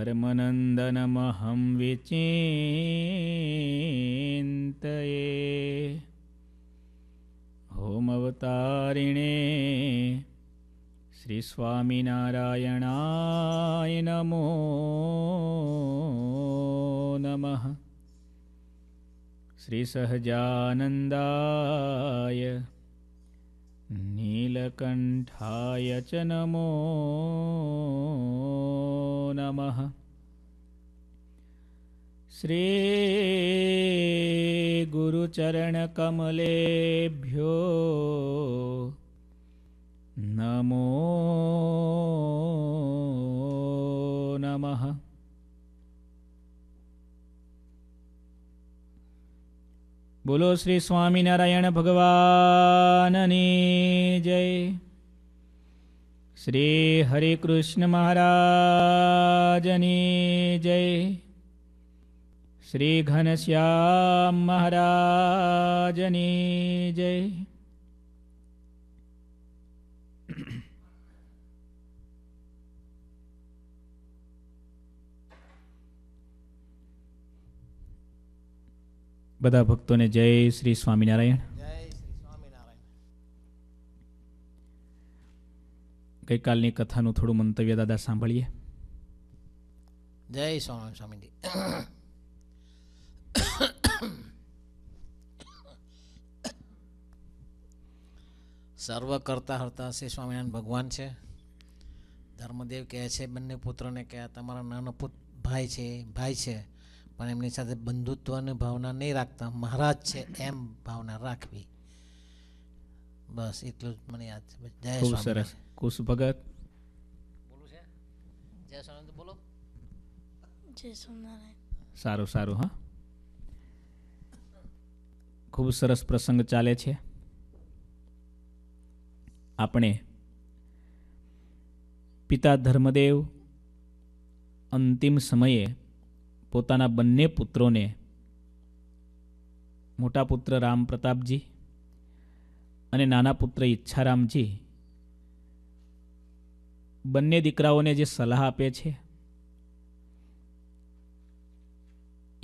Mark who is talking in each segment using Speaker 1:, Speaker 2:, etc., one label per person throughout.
Speaker 1: धर्मनन्दनमहं विचेतये होमवतारिणे श्रीस्वामिनारायणाय नमो नमः श्रीसहजानन्दाय नीलकण्ठाय च नमो नमः શ્રી ગુરુચરણ કમલેભ્યો નમો નમઃ બોલો શ્રી સ્વામિનારાયણ ભગવાનની જય શ્રી હરિકૃષ્ણ મહારાજની જય શ્રી ઘનશ્યામ મહારાજની જય બધા ભક્તોને જય શ્રી સ્વામિનારાયણ ગઈકાલની કથાનું થોડું મંતવ્ય દાદા સાંભળીએ જય સ્વામી સ્વામીજી સર્વ કરતા હરતા શ્રી સ્વામિનારાયણ ભગવાન છે ધર્મદેવ કહે છે બંને પુત્રને કે તમારા નાનો પુત ભાઈ છે ભાઈ છે પણ એમની સાથે બંધુત્વની ભાવના નહીં રાખતા મહારાજ છે એમ ભાવના રાખવી બસ એટલું જ મને યાદ છે જય સરસ કુશ ભગત બોલું છે જય સ્વામિનારાયણ બોલો જય સ્વામિનારાયણ સારું સારું હા ખૂબ સરસ પ્રસંગ ચાલે છે આપણે પિતા ધર્મદેવ અંતિમ સમયે પોતાના બંને પુત્રોને મોટા પુત્ર રામ પ્રતાપજી અને નાના પુત્ર ઈચ્છારામજી બંને દીકરાઓને જે સલાહ આપે છે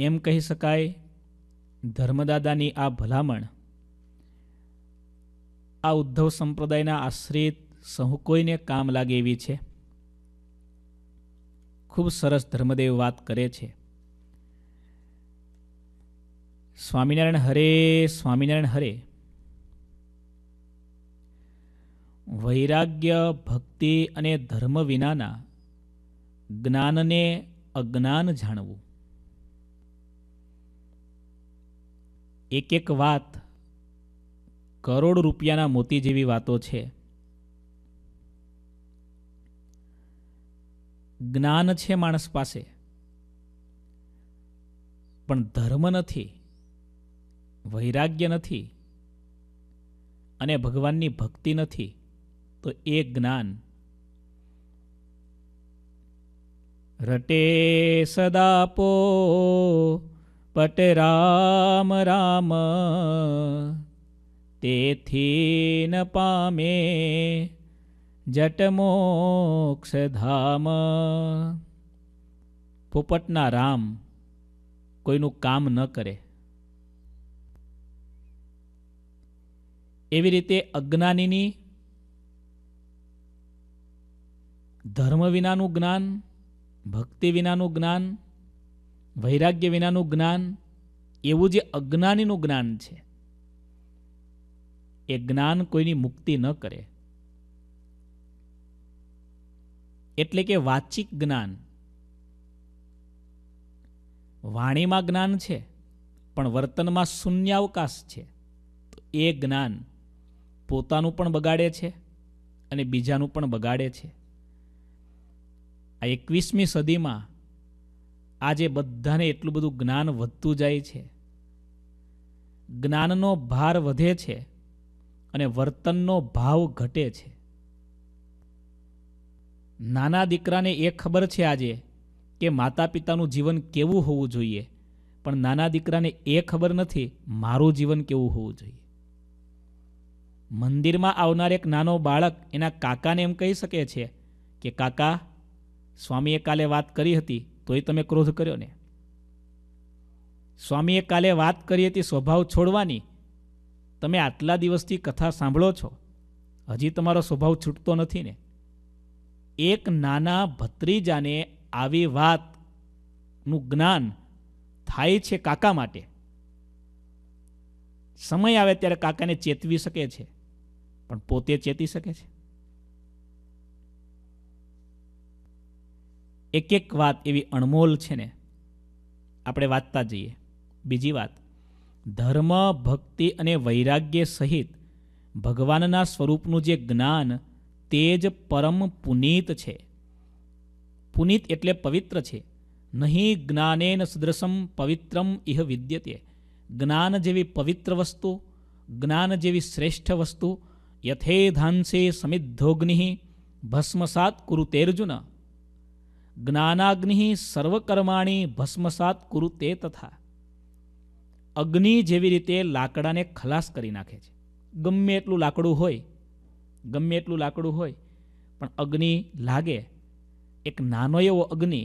Speaker 1: એમ કહી શકાય ધર્મદાદાની આ ભલામણ આ ઉદ્ધવ સંપ્રદાયના આશ્રિત સહુ કોઈને કામ લાગે એવી છે ખૂબ સરસ ધર્મદેવ વાત કરે છે સ્વામિનારાયણ હરે સ્વામિનારાયણ હરે વૈરાગ્ય ભક્તિ અને ધર્મ વિનાના જ્ઞાનને અજ્ઞાન જાણવું એક એક વાત કરોડ રૂપિયાના મોતી જેવી વાતો છે જ્ઞાન છે માણસ પાસે પણ ધર્મ નથી વૈરાગ્ય નથી અને ભગવાનની ભક્તિ નથી તો એ જ્ઞાન રટે સદાપો પટ રામ રામ તેથી ન પામે જટ મોક્ષ ધામ પોપટના રામ કોઈનું કામ ન કરે એવી રીતે અજ્ઞાનીની ધર્મ વિનાનું જ્ઞાન ભક્તિ વિનાનું જ્ઞાન વૈરાગ્ય વિનાનું જ્ઞાન એવું જે અજ્ઞાનીનું જ્ઞાન છે એ જ્ઞાન કોઈની મુક્તિ ન કરે એટલે કે વાચિક જ્ઞાન વાણીમાં જ્ઞાન છે પણ વર્તનમાં શૂન્યાવકાશ છે તો એ જ્ઞાન પોતાનું પણ બગાડે છે અને બીજાનું પણ બગાડે છે આ એકવીસમી સદીમાં આજે બધાને એટલું બધું જ્ઞાન વધતું જાય છે જ્ઞાનનો ભાર વધે છે અને વર્તનનો ભાવ ઘટે છે નાના દીકરાને એ ખબર છે આજે કે માતા પિતાનું જીવન કેવું હોવું જોઈએ પણ નાના દીકરાને એ ખબર નથી મારું જીવન કેવું હોવું જોઈએ મંદિરમાં આવનાર એક નાનો બાળક એના કાકાને એમ કહી શકે છે કે કાકા સ્વામીએ કાલે વાત કરી હતી તોય તમે ક્રોધ કર્યો ને સ્વામીએ કાલે વાત કરી હતી સ્વભાવ છોડવાની તમે આટલા દિવસથી કથા સાંભળો છો હજી તમારો સ્વભાવ છૂટતો નથી ને એક નાના ભત્રીજાને આવી વાતનું જ્ઞાન થાય છે કાકા માટે સમય આવે ત્યારે કાકાને ચેતવી શકે છે પણ પોતે ચેતી શકે છે એક એક વાત એવી અણમોલ છે ને આપણે વાંચતા જઈએ બીજી વાત ધર્મ ભક્તિ અને વૈરાગ્ય સહિત ભગવાનના સ્વરૂપનું જે જ્ઞાન તે જ પરમ પુનિત છે પુનિત એટલે પવિત્ર છે નહીં જ્ઞાનેન સદૃશમ પવિત્રમ ઇહ વિદ્યતે જ્ઞાન જેવી પવિત્ર વસ્તુ જ્ઞાન જેવી શ્રેષ્ઠ વસ્તુ યથેધાંસે સમિદ્ધોગ્નિ ભસ્મસાત કુરુતેર્જુન જ્ઞાનાગ્નિ સર્વકર્માણી ભસ્મસાત કુરુ તે તથા અગ્નિ જેવી રીતે લાકડાને ખલાસ કરી નાખે છે ગમે એટલું લાકડું હોય ગમે એટલું લાકડું હોય પણ અગ્નિ લાગે એક નાનો એવો અગ્નિ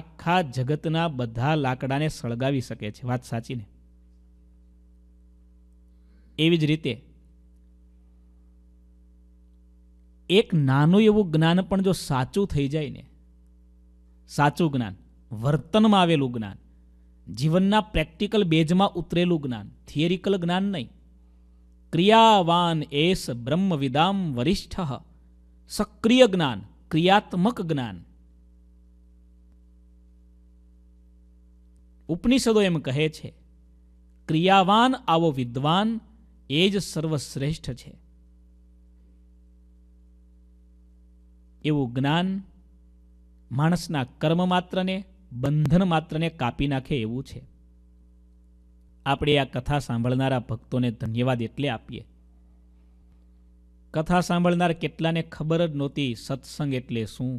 Speaker 1: આખા જગતના બધા લાકડાને સળગાવી શકે છે વાત સાચીને એવી જ રીતે એક નાનું એવું જ્ઞાન પણ જો સાચું થઈ જાય ને સાચું જ્ઞાન વર્તનમાં આવેલું જ્ઞાન જીવનના પ્રેક્ટિકલ બેઝમાં ઉતરેલું જ્ઞાન થિયરિકલ જ્ઞાન નહીં ક્રિયાવાન એસ બ્રહ્મવિદામ વરિષ્ઠ સક્રિય જ્ઞાન ક્રિયાત્મક જ્ઞાન ઉપનિષદો એમ કહે છે ક્રિયાવાન આવો વિદ્વાન એ જ સર્વશ્રેષ્ઠ છે એવું જ્ઞાન માણસના કર્મ માત્રને બંધન માત્રને કાપી નાખે એવું છે આપણે આ કથા સાંભળનારા ભક્તોને ધન્યવાદ એટલે આપીએ કથા સાંભળનાર કેટલાને ખબર જ નહોતી સત્સંગ એટલે શું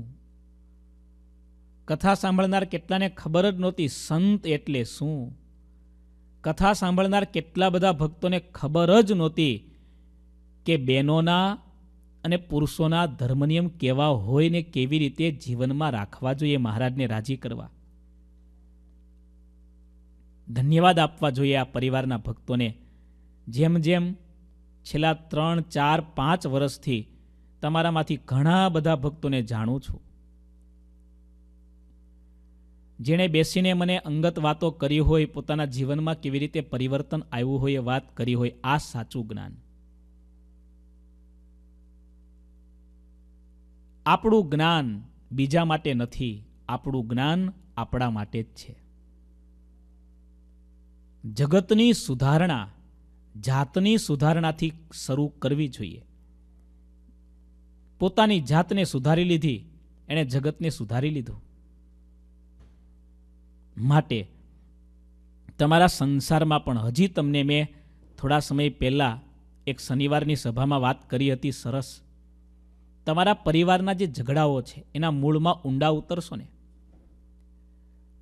Speaker 1: કથા સાંભળનાર કેટલાને ખબર જ નહોતી સંત એટલે શું કથા સાંભળનાર કેટલા બધા ભક્તોને ખબર જ નહોતી કે બહેનોના અને પુરુષોના ધર્મનિયમ કેવા હોય ને કેવી રીતે જીવનમાં રાખવા જોઈએ મહારાજને રાજી કરવા ધન્યવાદ આપવા જોઈએ આ પરિવારના ભક્તોને જેમ જેમ છેલ્લા ત્રણ ચાર પાંચ વર્ષથી તમારામાંથી ઘણા બધા ભક્તોને જાણું છું જેણે બેસીને મને અંગત વાતો કરી હોય પોતાના જીવનમાં કેવી રીતે પરિવર્તન આવ્યું હોય એ વાત કરી હોય આ સાચું જ્ઞાન આપણું જ્ઞાન બીજા માટે નથી આપણું જ્ઞાન આપણા માટે જ છે જગતની સુધારણા જાતની સુધારણાથી શરૂ કરવી જોઈએ પોતાની જાતને સુધારી લીધી એણે જગતને સુધારી લીધું માટે તમારા સંસારમાં પણ હજી તમને મેં થોડા સમય પહેલાં એક શનિવારની સભામાં વાત કરી હતી સરસ તમારા પરિવારના જે ઝઘડાઓ છે એના મૂળમાં ઊંડા ઉતરશો ને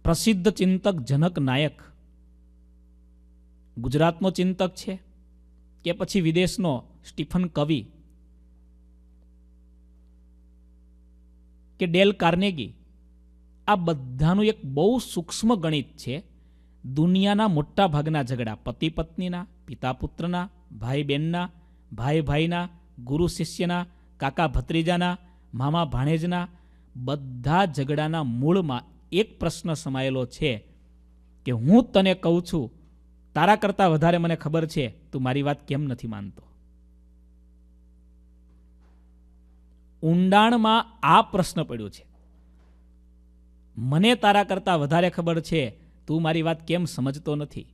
Speaker 1: પ્રસિદ્ધ ચિંતક જનક નાયક ગુજરાતનો ચિંતક છે કે પછી વિદેશનો સ્ટીફન કવિ કે ડેલ કાર્નેગી આ બધાનું એક બહુ સૂક્ષ્મ ગણિત છે દુનિયાના મોટા ભાગના ઝઘડા પતિ પત્નીના પિતા પુત્રના ભાઈ બહેનના ભાઈ ભાઈના ગુરુ શિષ્યના કાકા ભત્રીજાના મામા ભાણેજના બધા ઝઘડાના મૂળમાં એક પ્રશ્ન સમાયેલો છે કે હું તને કહું છું તારા કરતાં વધારે મને ખબર છે તું મારી વાત કેમ નથી માનતો ઊંડાણમાં આ પ્રશ્ન પડ્યો છે મને તારા કરતાં વધારે ખબર છે તું મારી વાત કેમ સમજતો નથી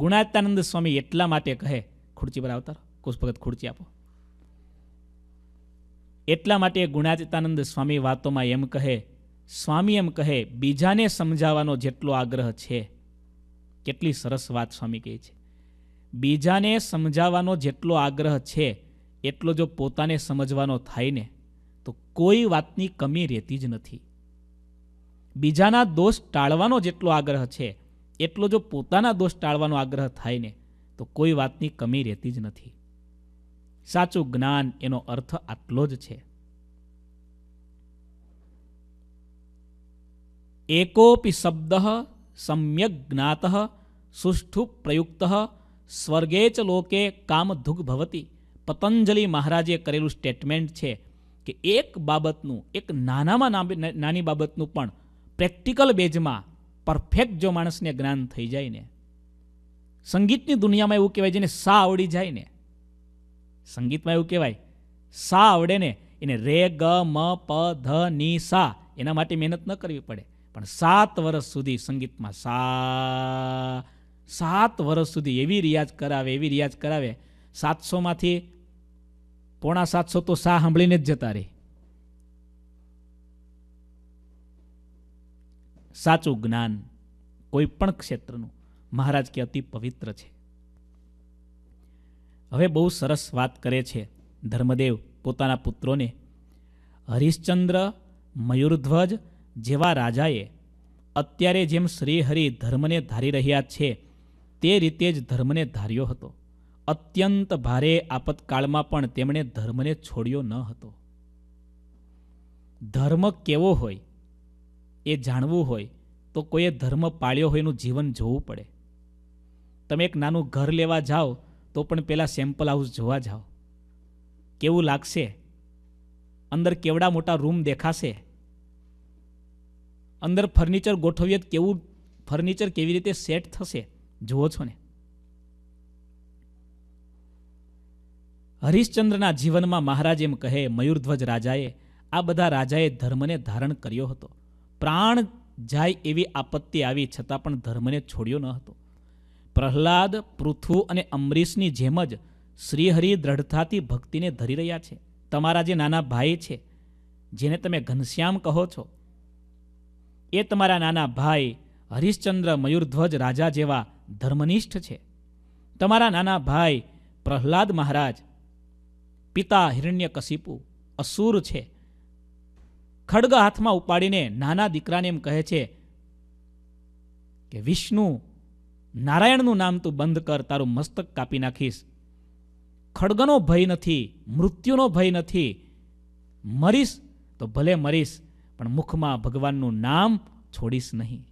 Speaker 1: ગુણાત્યાનંદ સ્વામી એટલા માટે કહે ખુરચી પર આવતા કુશ ખુરચી આપો એટલા માટે ગુણાચિતાનંદ સ્વામી વાતોમાં એમ કહે સ્વામી એમ કહે બીજાને સમજાવવાનો જેટલો આગ્રહ છે કેટલી સરસ વાત સ્વામી કહે છે બીજાને સમજાવવાનો જેટલો આગ્રહ છે એટલો જો પોતાને સમજવાનો થાય ને તો કોઈ વાતની કમી રહેતી જ નથી બીજાના દોષ ટાળવાનો જેટલો આગ્રહ છે એટલો જો પોતાના દોષ ટાળવાનો આગ્રહ થાય ને તો કોઈ વાતની કમી રહેતી જ નથી સાચું જ્ઞાન એનો અર્થ આટલો જ છે એકોપી શબ્દ સમ્યક જ્ઞાત સુષ્ઠુ પ્રયુક્ત સ્વર્ગે ચ લોકે કામધુગ ભવતી પતંજલિ મહારાજે કરેલું સ્ટેટમેન્ટ છે કે એક બાબતનું એક નાનામાં નાની બાબતનું પણ પ્રેક્ટિકલ બેઝમાં પરફેક્ટ જો માણસને જ્ઞાન થઈ જાય ને સંગીતની દુનિયામાં એવું કહેવાય જેને સા આવડી જાય ને સંગીતમાં એવું કહેવાય સા આવડે ને એને રે ગ મ પ ધ ની સા એના માટે મહેનત ન કરવી પડે પણ સાત વર્ષ સુધી સંગીતમાં સા સાત વર્ષ સુધી એવી રિયાઝ કરાવે એવી રિયાઝ કરાવે સાતસોમાંથી પોણા સાતસો તો સા સાંભળીને જ જતા રહે સાચું જ્ઞાન કોઈ પણ ક્ષેત્રનું મહારાજ કે અતિ પવિત્ર છે હવે બહુ સરસ વાત કરે છે ધર્મદેવ પોતાના પુત્રોને હરિશ્ચંદ્ર મયુરધ્વજ જેવા રાજાએ અત્યારે જેમ શ્રીહરિ ધર્મને ધારી રહ્યા છે તે રીતે જ ધર્મને ધાર્યો હતો અત્યંત ભારે આપતકાળમાં પણ તેમણે ધર્મને છોડ્યો ન હતો ધર્મ કેવો હોય એ જાણવું હોય તો કોઈએ ધર્મ પાળ્યો હોય એનું જીવન જોવું પડે તમે એક નાનું ઘર લેવા જાઓ તો પણ પહેલાં સેમ્પલ હાઉસ જોવા જાઓ કેવું લાગશે અંદર કેવડા મોટા રૂમ દેખાશે અંદર ફર્નિચર ગોઠવીએ કેવું ફર્નિચર કેવી રીતે સેટ થશે જુઓ છો ને હરિશ્ચંદ્રના જીવનમાં મહારાજ એમ કહે મયુરધ્વજ રાજાએ આ બધા રાજાએ ધર્મને ધારણ કર્યો હતો પ્રાણ જાય એવી આપત્તિ આવી છતાં પણ ધર્મને છોડ્યો ન હતો પ્રહલાદ પૃથુ અને અમરીશની જેમ જ શ્રીહરિ દ્રઢતાથી ભક્તિને ધરી રહ્યા છે તમારા જે નાના ભાઈ છે જેને તમે ઘનશ્યામ કહો છો એ તમારા નાના ભાઈ હરિશ્ચંદ્ર મયુરધ્વજ રાજા જેવા ધર્મનિષ્ઠ છે તમારા નાના ભાઈ પ્રહલાદ મહારાજ પિતા હિરણ્યકશિપુ અસુર છે ખડગ હાથમાં ઉપાડીને નાના દીકરાને એમ કહે છે કે વિષ્ણુ નારાયણનું નામ તું બંધ કર તારું મસ્તક કાપી નાખીશ ખડગનો ભય નથી મૃત્યુનો ભય નથી મરીશ તો ભલે મરીશ પણ મુખમાં ભગવાનનું નામ છોડીશ નહીં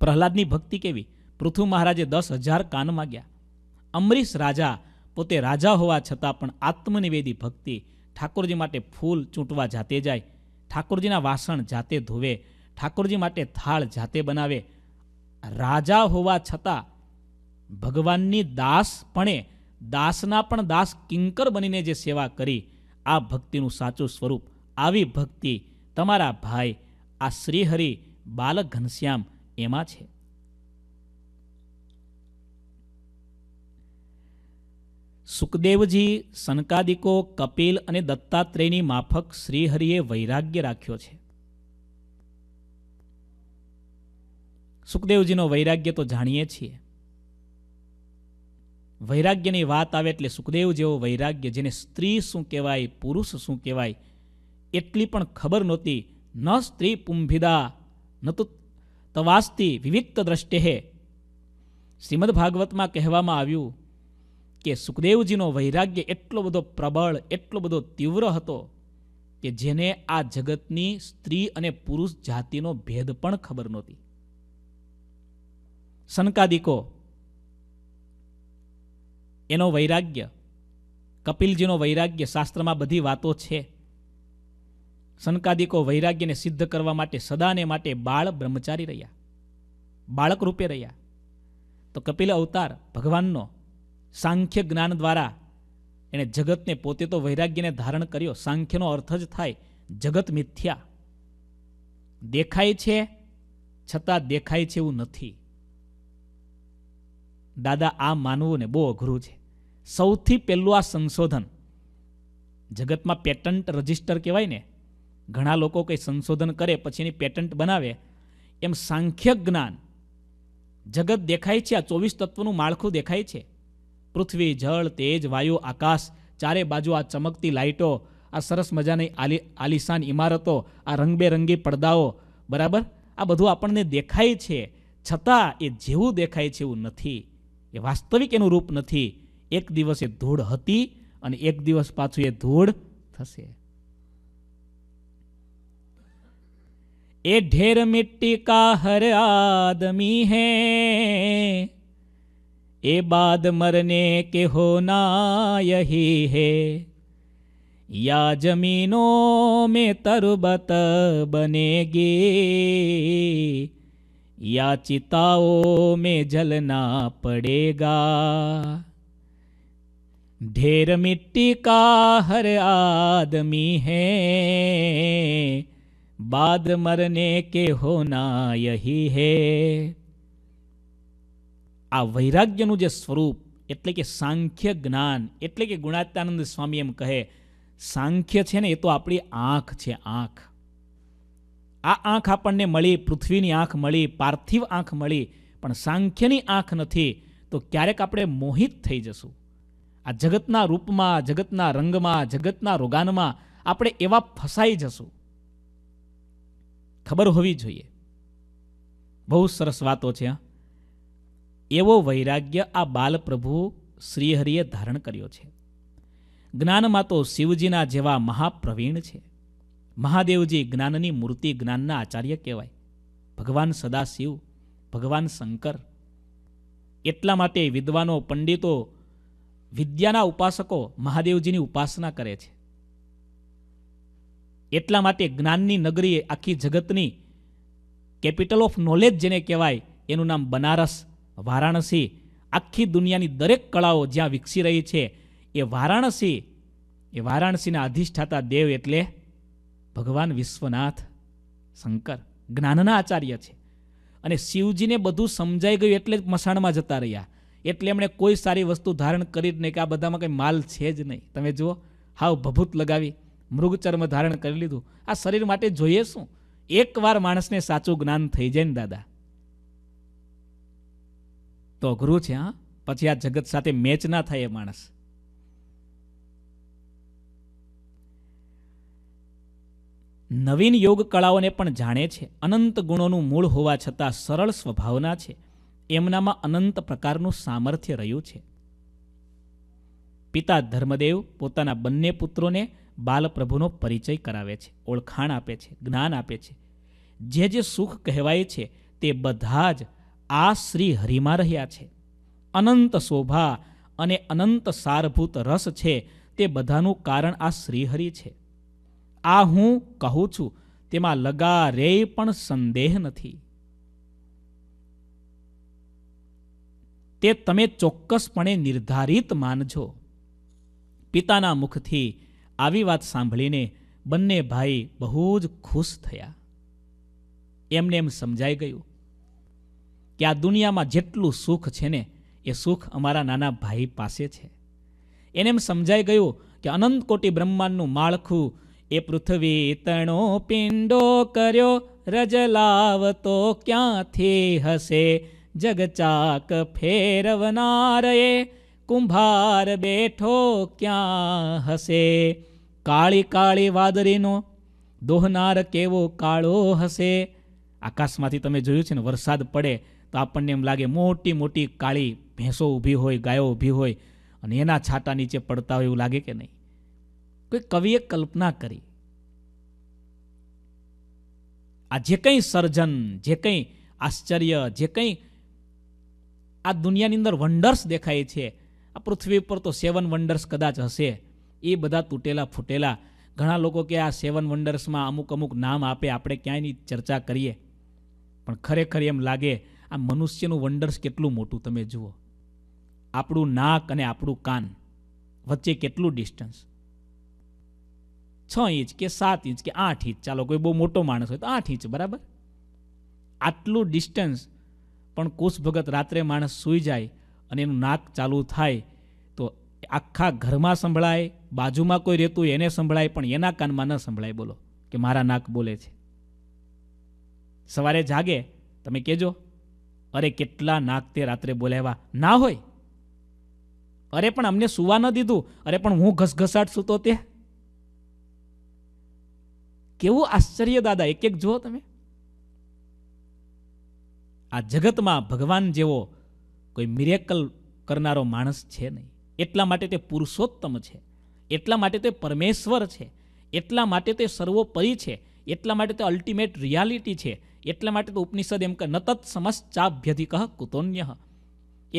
Speaker 1: પ્રહલાદની ભક્તિ કેવી પૃથુ મહારાજે દસ હજાર કાન માગ્યા અમરીશ રાજા પોતે રાજા હોવા છતાં પણ આત્મનિવેદી ભક્તિ ઠાકોરજી માટે ફૂલ ચૂંટવા જાતે જાય ઠાકોરજીના વાસણ જાતે ધોવે ઠાકોરજી માટે થાળ જાતે બનાવે રાજા હોવા છતાં ભગવાનની દાસપણે દાસના પણ દાસ કિંકર બનીને જે સેવા કરી આ ભક્તિનું સાચું સ્વરૂપ આવી ભક્તિ તમારા ભાઈ આ શ્રીહરિ બાલક ઘનશ્યામ એમાં છે સુખદેવજી સનકાદિકો કપિલ અને દત્તાત્રેયની માફક શ્રીહરિએ વૈરાગ્ય રાખ્યો છે સુખદેવજીનો વૈરાગ્ય તો જાણીએ છીએ વૈરાગ્યની વાત આવે એટલે સુખદેવ જેવો વૈરાગ્ય જેને સ્ત્રી શું કહેવાય પુરુષ શું કહેવાય એટલી પણ ખબર નહોતી ન સ્ત્રી પુંભિદા ન તો તવાસ્તી વિવિક્ત દ્રષ્ટેહે શ્રીમદ ભાગવતમાં કહેવામાં આવ્યું કે સુખદેવજીનો વૈરાગ્ય એટલો બધો પ્રબળ એટલો બધો તીવ્ર હતો કે જેને આ જગતની સ્ત્રી અને પુરુષ જાતિનો ભેદ પણ ખબર નહોતી સનકાદિકો એનો વૈરાગ્ય કપિલજીનો વૈરાગ્ય શાસ્ત્રમાં બધી વાતો છે સનકાદિકો વૈરાગ્યને સિદ્ધ કરવા માટે સદાને માટે બાળ બ્રહ્મચારી રહ્યા બાળક રૂપે રહ્યા તો કપિલ અવતાર ભગવાનનો સાંખ્ય જ્ઞાન દ્વારા એણે જગતને પોતે તો વૈરાગ્યને ધારણ કર્યો સાંખ્યનો અર્થ જ થાય જગત મિથ્યા દેખાય છે છતાં દેખાય છે એવું નથી દાદા આ માનવું ને બહુ અઘરું છે સૌથી પહેલું આ સંશોધન જગતમાં પેટન્ટ રજિસ્ટર કહેવાય ને ઘણા લોકો કંઈ સંશોધન કરે પછી એની પેટન્ટ બનાવે એમ સાંખ્ય જ્ઞાન જગત દેખાય છે આ ચોવીસ તત્વનું માળખું દેખાય છે પૃથ્વી જળ તેજ વાયુ આકાશ ચારે બાજુ આ ચમકતી લાઇટો આ સરસ મજાની આલી આલિશાન ઇમારતો આ રંગબેરંગી પડદાઓ બરાબર આ બધું આપણને દેખાય છે છતાં એ જેવું દેખાય છે એવું નથી એ વાસ્તવિક એનું રૂપ નથી એક દિવસ એ ધૂળ હતી અને એક દિવસ પાછું એ ધૂળ થશે એ ઢેર મિટ્ટી કા હર આદમી હે એ બાદ મરને કે હોના યહી હે या जमीनों में तरबत बनेगी याचिताओं में जलना पड़ेगा ढेर मिट्टी का हर आदमी है बाद मरने के होना यही है आ वैराग्य नु जो स्वरूप एट्ले कि सांख्य ज्ञान एट्ले कि गुणात्यानंद स्वामी एम कहे सांख्य है ये तो अपनी आँख है आँख આ આંખ આપણને મળી પૃથ્વીની આંખ મળી પાર્થિવ આંખ મળી પણ સાંખ્યની આંખ નથી તો ક્યારેક આપણે મોહિત થઈ જશું આ જગતના રૂપમાં જગતના રંગમાં જગતના રોગાનમાં આપણે એવા ફસાઈ જશું ખબર હોવી જોઈએ બહુ સરસ વાતો છે એવો વૈરાગ્ય આ બાલપ્રભુ શ્રીહરિએ ધારણ કર્યો છે જ્ઞાનમાં તો શિવજીના જેવા મહાપ્રવીણ છે મહાદેવજી જ્ઞાનની મૂર્તિ જ્ઞાનના આચાર્ય કહેવાય ભગવાન સદાશિવ ભગવાન શંકર એટલા માટે વિદ્વાનો પંડિતો વિદ્યાના ઉપાસકો મહાદેવજીની ઉપાસના કરે છે એટલા માટે જ્ઞાનની નગરી આખી જગતની કેપિટલ ઓફ નોલેજ જેને કહેવાય એનું નામ બનારસ વારાણસી આખી દુનિયાની દરેક કળાઓ જ્યાં વિકસી રહી છે એ વારાણસી એ વારાણસીના અધિષ્ઠાતા દેવ એટલે ભગવાન વિશ્વનાથ શંકર જ્ઞાનના આચાર્ય છે અને શિવજીને બધું સમજાઈ ગયું એટલે જ મસાણમાં જતા રહ્યા એટલે એમણે કોઈ સારી વસ્તુ ધારણ કરી જ નહીં કે આ બધામાં કંઈ માલ છે જ નહીં તમે જુઓ હાવ ભભૂત લગાવી મૃગચર્મ ધારણ કરી લીધું આ શરીર માટે જોઈએ શું એકવાર માણસને સાચું જ્ઞાન થઈ જાય ને દાદા તો અઘરું છે હા પછી આ જગત સાથે મેચ ના થાય એ માણસ નવીન યોગ કળાઓને પણ જાણે છે અનંત ગુણોનું મૂળ હોવા છતાં સરળ સ્વભાવના છે એમનામાં અનંત પ્રકારનું સામર્થ્ય રહ્યું છે પિતા ધર્મદેવ પોતાના બંને પુત્રોને બાલપ્રભુનો પરિચય કરાવે છે ઓળખાણ આપે છે જ્ઞાન આપે છે જે જે સુખ કહેવાય છે તે બધા જ આ શ્રી હરિમાં રહ્યા છે અનંત શોભા અને અનંત સારભૂત રસ છે તે બધાનું કારણ આ શ્રીહરિ છે આ હું કહું છું તેમાં લગા પણ સંદેહ નથી તે તમે ચોક્કસપણે નિર્ધારિત માનજો પિતાના મુખથી આવી વાત સાંભળીને બંને ભાઈ બહુ જ ખુશ થયા એમને એમ સમજાઈ ગયું કે આ દુનિયામાં જેટલું સુખ છે ને એ સુખ અમારા નાના ભાઈ પાસે છે એને એમ સમજાઈ ગયું કે અનંત કોટી બ્રહ્માંડનું માળખું એ પૃથ્વી તણો પિંડો કર્યો રજ લાવતો ક્યાંથી હશે જગચાક ફેરવનાર એ કુંભાર બેઠો ક્યાં હશે કાળી કાળી વાદળીનો દોહનાર કેવો કાળો હશે આકાશમાંથી તમે જોયું છે ને વરસાદ પડે તો આપણને એમ લાગે મોટી મોટી કાળી ભેંસો ઊભી હોય ગાયો ઊભી હોય અને એના છાતા નીચે પડતા હોય એવું લાગે કે નહીં તો કવિએ કલ્પના કરી આ જે કંઈ સર્જન જે કંઈ આશ્ચર્ય જે કંઈ આ દુનિયાની અંદર વંડર્સ દેખાય છે આ પૃથ્વી પર તો સેવન વંડર્સ કદાચ હશે એ બધા તૂટેલા ફૂટેલા ઘણા લોકો કે આ સેવન વંડર્સમાં અમુક અમુક નામ આપે આપણે ક્યાંયની ચર્ચા કરીએ પણ ખરેખર એમ લાગે આ મનુષ્યનું વંડર્સ કેટલું મોટું તમે જુઓ આપણું નાક અને આપણું કાન વચ્ચે કેટલું ડિસ્ટન્સ છ ઇંચ કે સાત ઇંચ કે આઠ ઇંચ ચાલો કોઈ બહુ મોટો માણસ હોય તો આઠ ઇંચ બરાબર આટલું ડિસ્ટન્સ પણ કુશ ભગત રાત્રે માણસ સૂઈ જાય અને એનું નાક ચાલુ થાય તો આખા ઘરમાં સંભળાય બાજુમાં કોઈ રહેતું એને સંભળાય પણ એના કાનમાં ન સંભળાય બોલો કે મારા નાક બોલે છે સવારે જાગે તમે કહેજો અરે કેટલા નાક તે રાત્રે બોલાવ્યા ના હોય અરે પણ અમને સુવા ન દીધું અરે પણ હું ઘસઘસાટ સૂતો તે કેવું આશ્ચર્ય દાદા એક એક જુઓ તમે આ જગતમાં ભગવાન જેવો કોઈ મિરેકલ કરનારો માણસ છે નહીં એટલા માટે તે પુરુષોત્તમ છે એટલા માટે તે પરમેશ્વર છે એટલા માટે તે સર્વોપરી છે એટલા માટે તે અલ્ટિમેટ રિયાલિટી છે એટલા માટે તો ઉપનિષદ એમ કે નતત સમસ્ચાભ્યધિક કુતોન્ય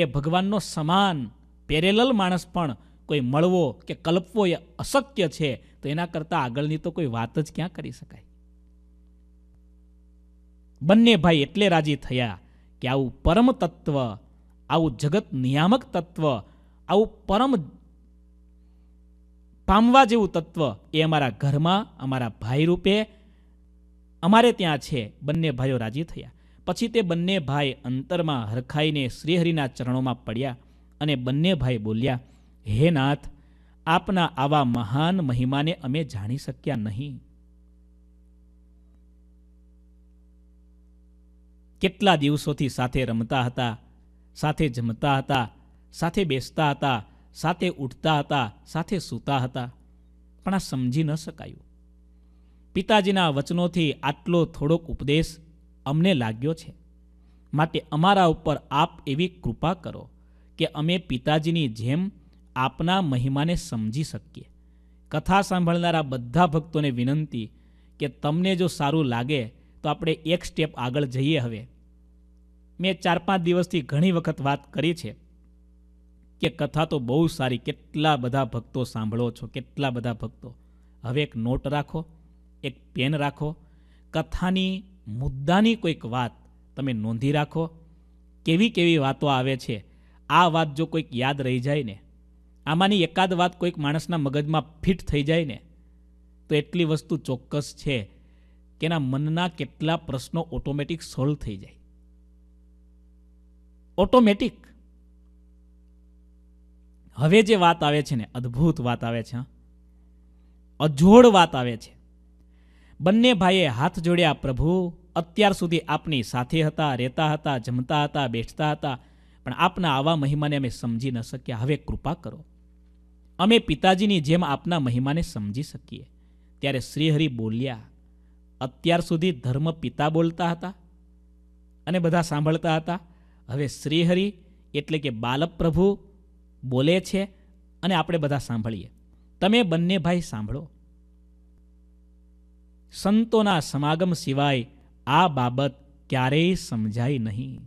Speaker 1: એ ભગવાનનો સમાન પેરેલલ માણસ પણ કોઈ મળવો કે કલ્પવો એ અશક્ય છે તો એના કરતાં આગળની તો કોઈ વાત જ ક્યાં કરી શકાય બંને ભાઈ એટલે રાજી થયા કે આવું પરમ તત્વ આવું જગત નિયામક તત્વ આવું પરમ પામવા જેવું તત્વ એ અમારા ઘરમાં અમારા ભાઈ રૂપે અમારે ત્યાં છે બંને ભાઈઓ રાજી થયા પછી તે બંને ભાઈ અંતરમાં હરખાઈને શ્રીહરિના ચરણોમાં પડ્યા અને બંને ભાઈ બોલ્યા હે નાથ આપના આવા મહાન મહિમાને અમે જાણી શક્યા નહીં કેટલા દિવસોથી સાથે રમતા હતા સાથે જમતા હતા સાથે બેસતા હતા સાથે ઉઠતા હતા સાથે સૂતા હતા પણ આ સમજી ન શકાયું પિતાજીના વચનોથી આટલો થોડોક ઉપદેશ અમને લાગ્યો છે માટે અમારા ઉપર આપ એવી કૃપા કરો કે અમે પિતાજીની જેમ આપના મહિમાને સમજી શકીએ કથા સાંભળનારા બધા ભક્તોને વિનંતી કે તમને જો સારું લાગે તો આપણે એક સ્ટેપ આગળ જઈએ હવે મેં ચાર પાંચ દિવસથી ઘણી વખત વાત કરી છે કે કથા તો બહુ સારી કેટલા બધા ભક્તો સાંભળો છો કેટલા બધા ભક્તો હવે એક નોટ રાખો એક પેન રાખો કથાની મુદ્દાની કોઈક વાત તમે નોંધી રાખો કેવી કેવી વાતો આવે છે આ વાત જો કોઈક યાદ રહી જાય ને આમાંની એકાદ વાત કોઈક માણસના મગજમાં ફિટ થઈ જાય ને તો એટલી વસ્તુ ચોક્કસ છે કે એના મનના કેટલા પ્રશ્નો ઓટોમેટિક સોલ્વ થઈ જાય ઓટોમેટિક હવે જે વાત આવે છે ને અદ્ભુત વાત આવે છે અજોડ વાત આવે છે બંને ભાઈએ હાથ જોડ્યા પ્રભુ અત્યાર સુધી આપની સાથે હતા રહેતા હતા જમતા હતા બેઠતા હતા પણ આપના આવા મહિમાને અમે સમજી ન શક્યા હવે કૃપા કરો અમે પિતાજીની જેમ આપના મહિમાને સમજી શકીએ ત્યારે શ્રીહરિ બોલ્યા અત્યાર સુધી ધર્મ પિતા બોલતા હતા અને બધા સાંભળતા હતા હવે શ્રીહરિ એટલે કે બાલપ્રભુ બોલે છે અને આપણે બધા સાંભળીએ તમે બંને ભાઈ સાંભળો સંતોના સમાગમ સિવાય આ બાબત ક્યારેય સમજાય નહીં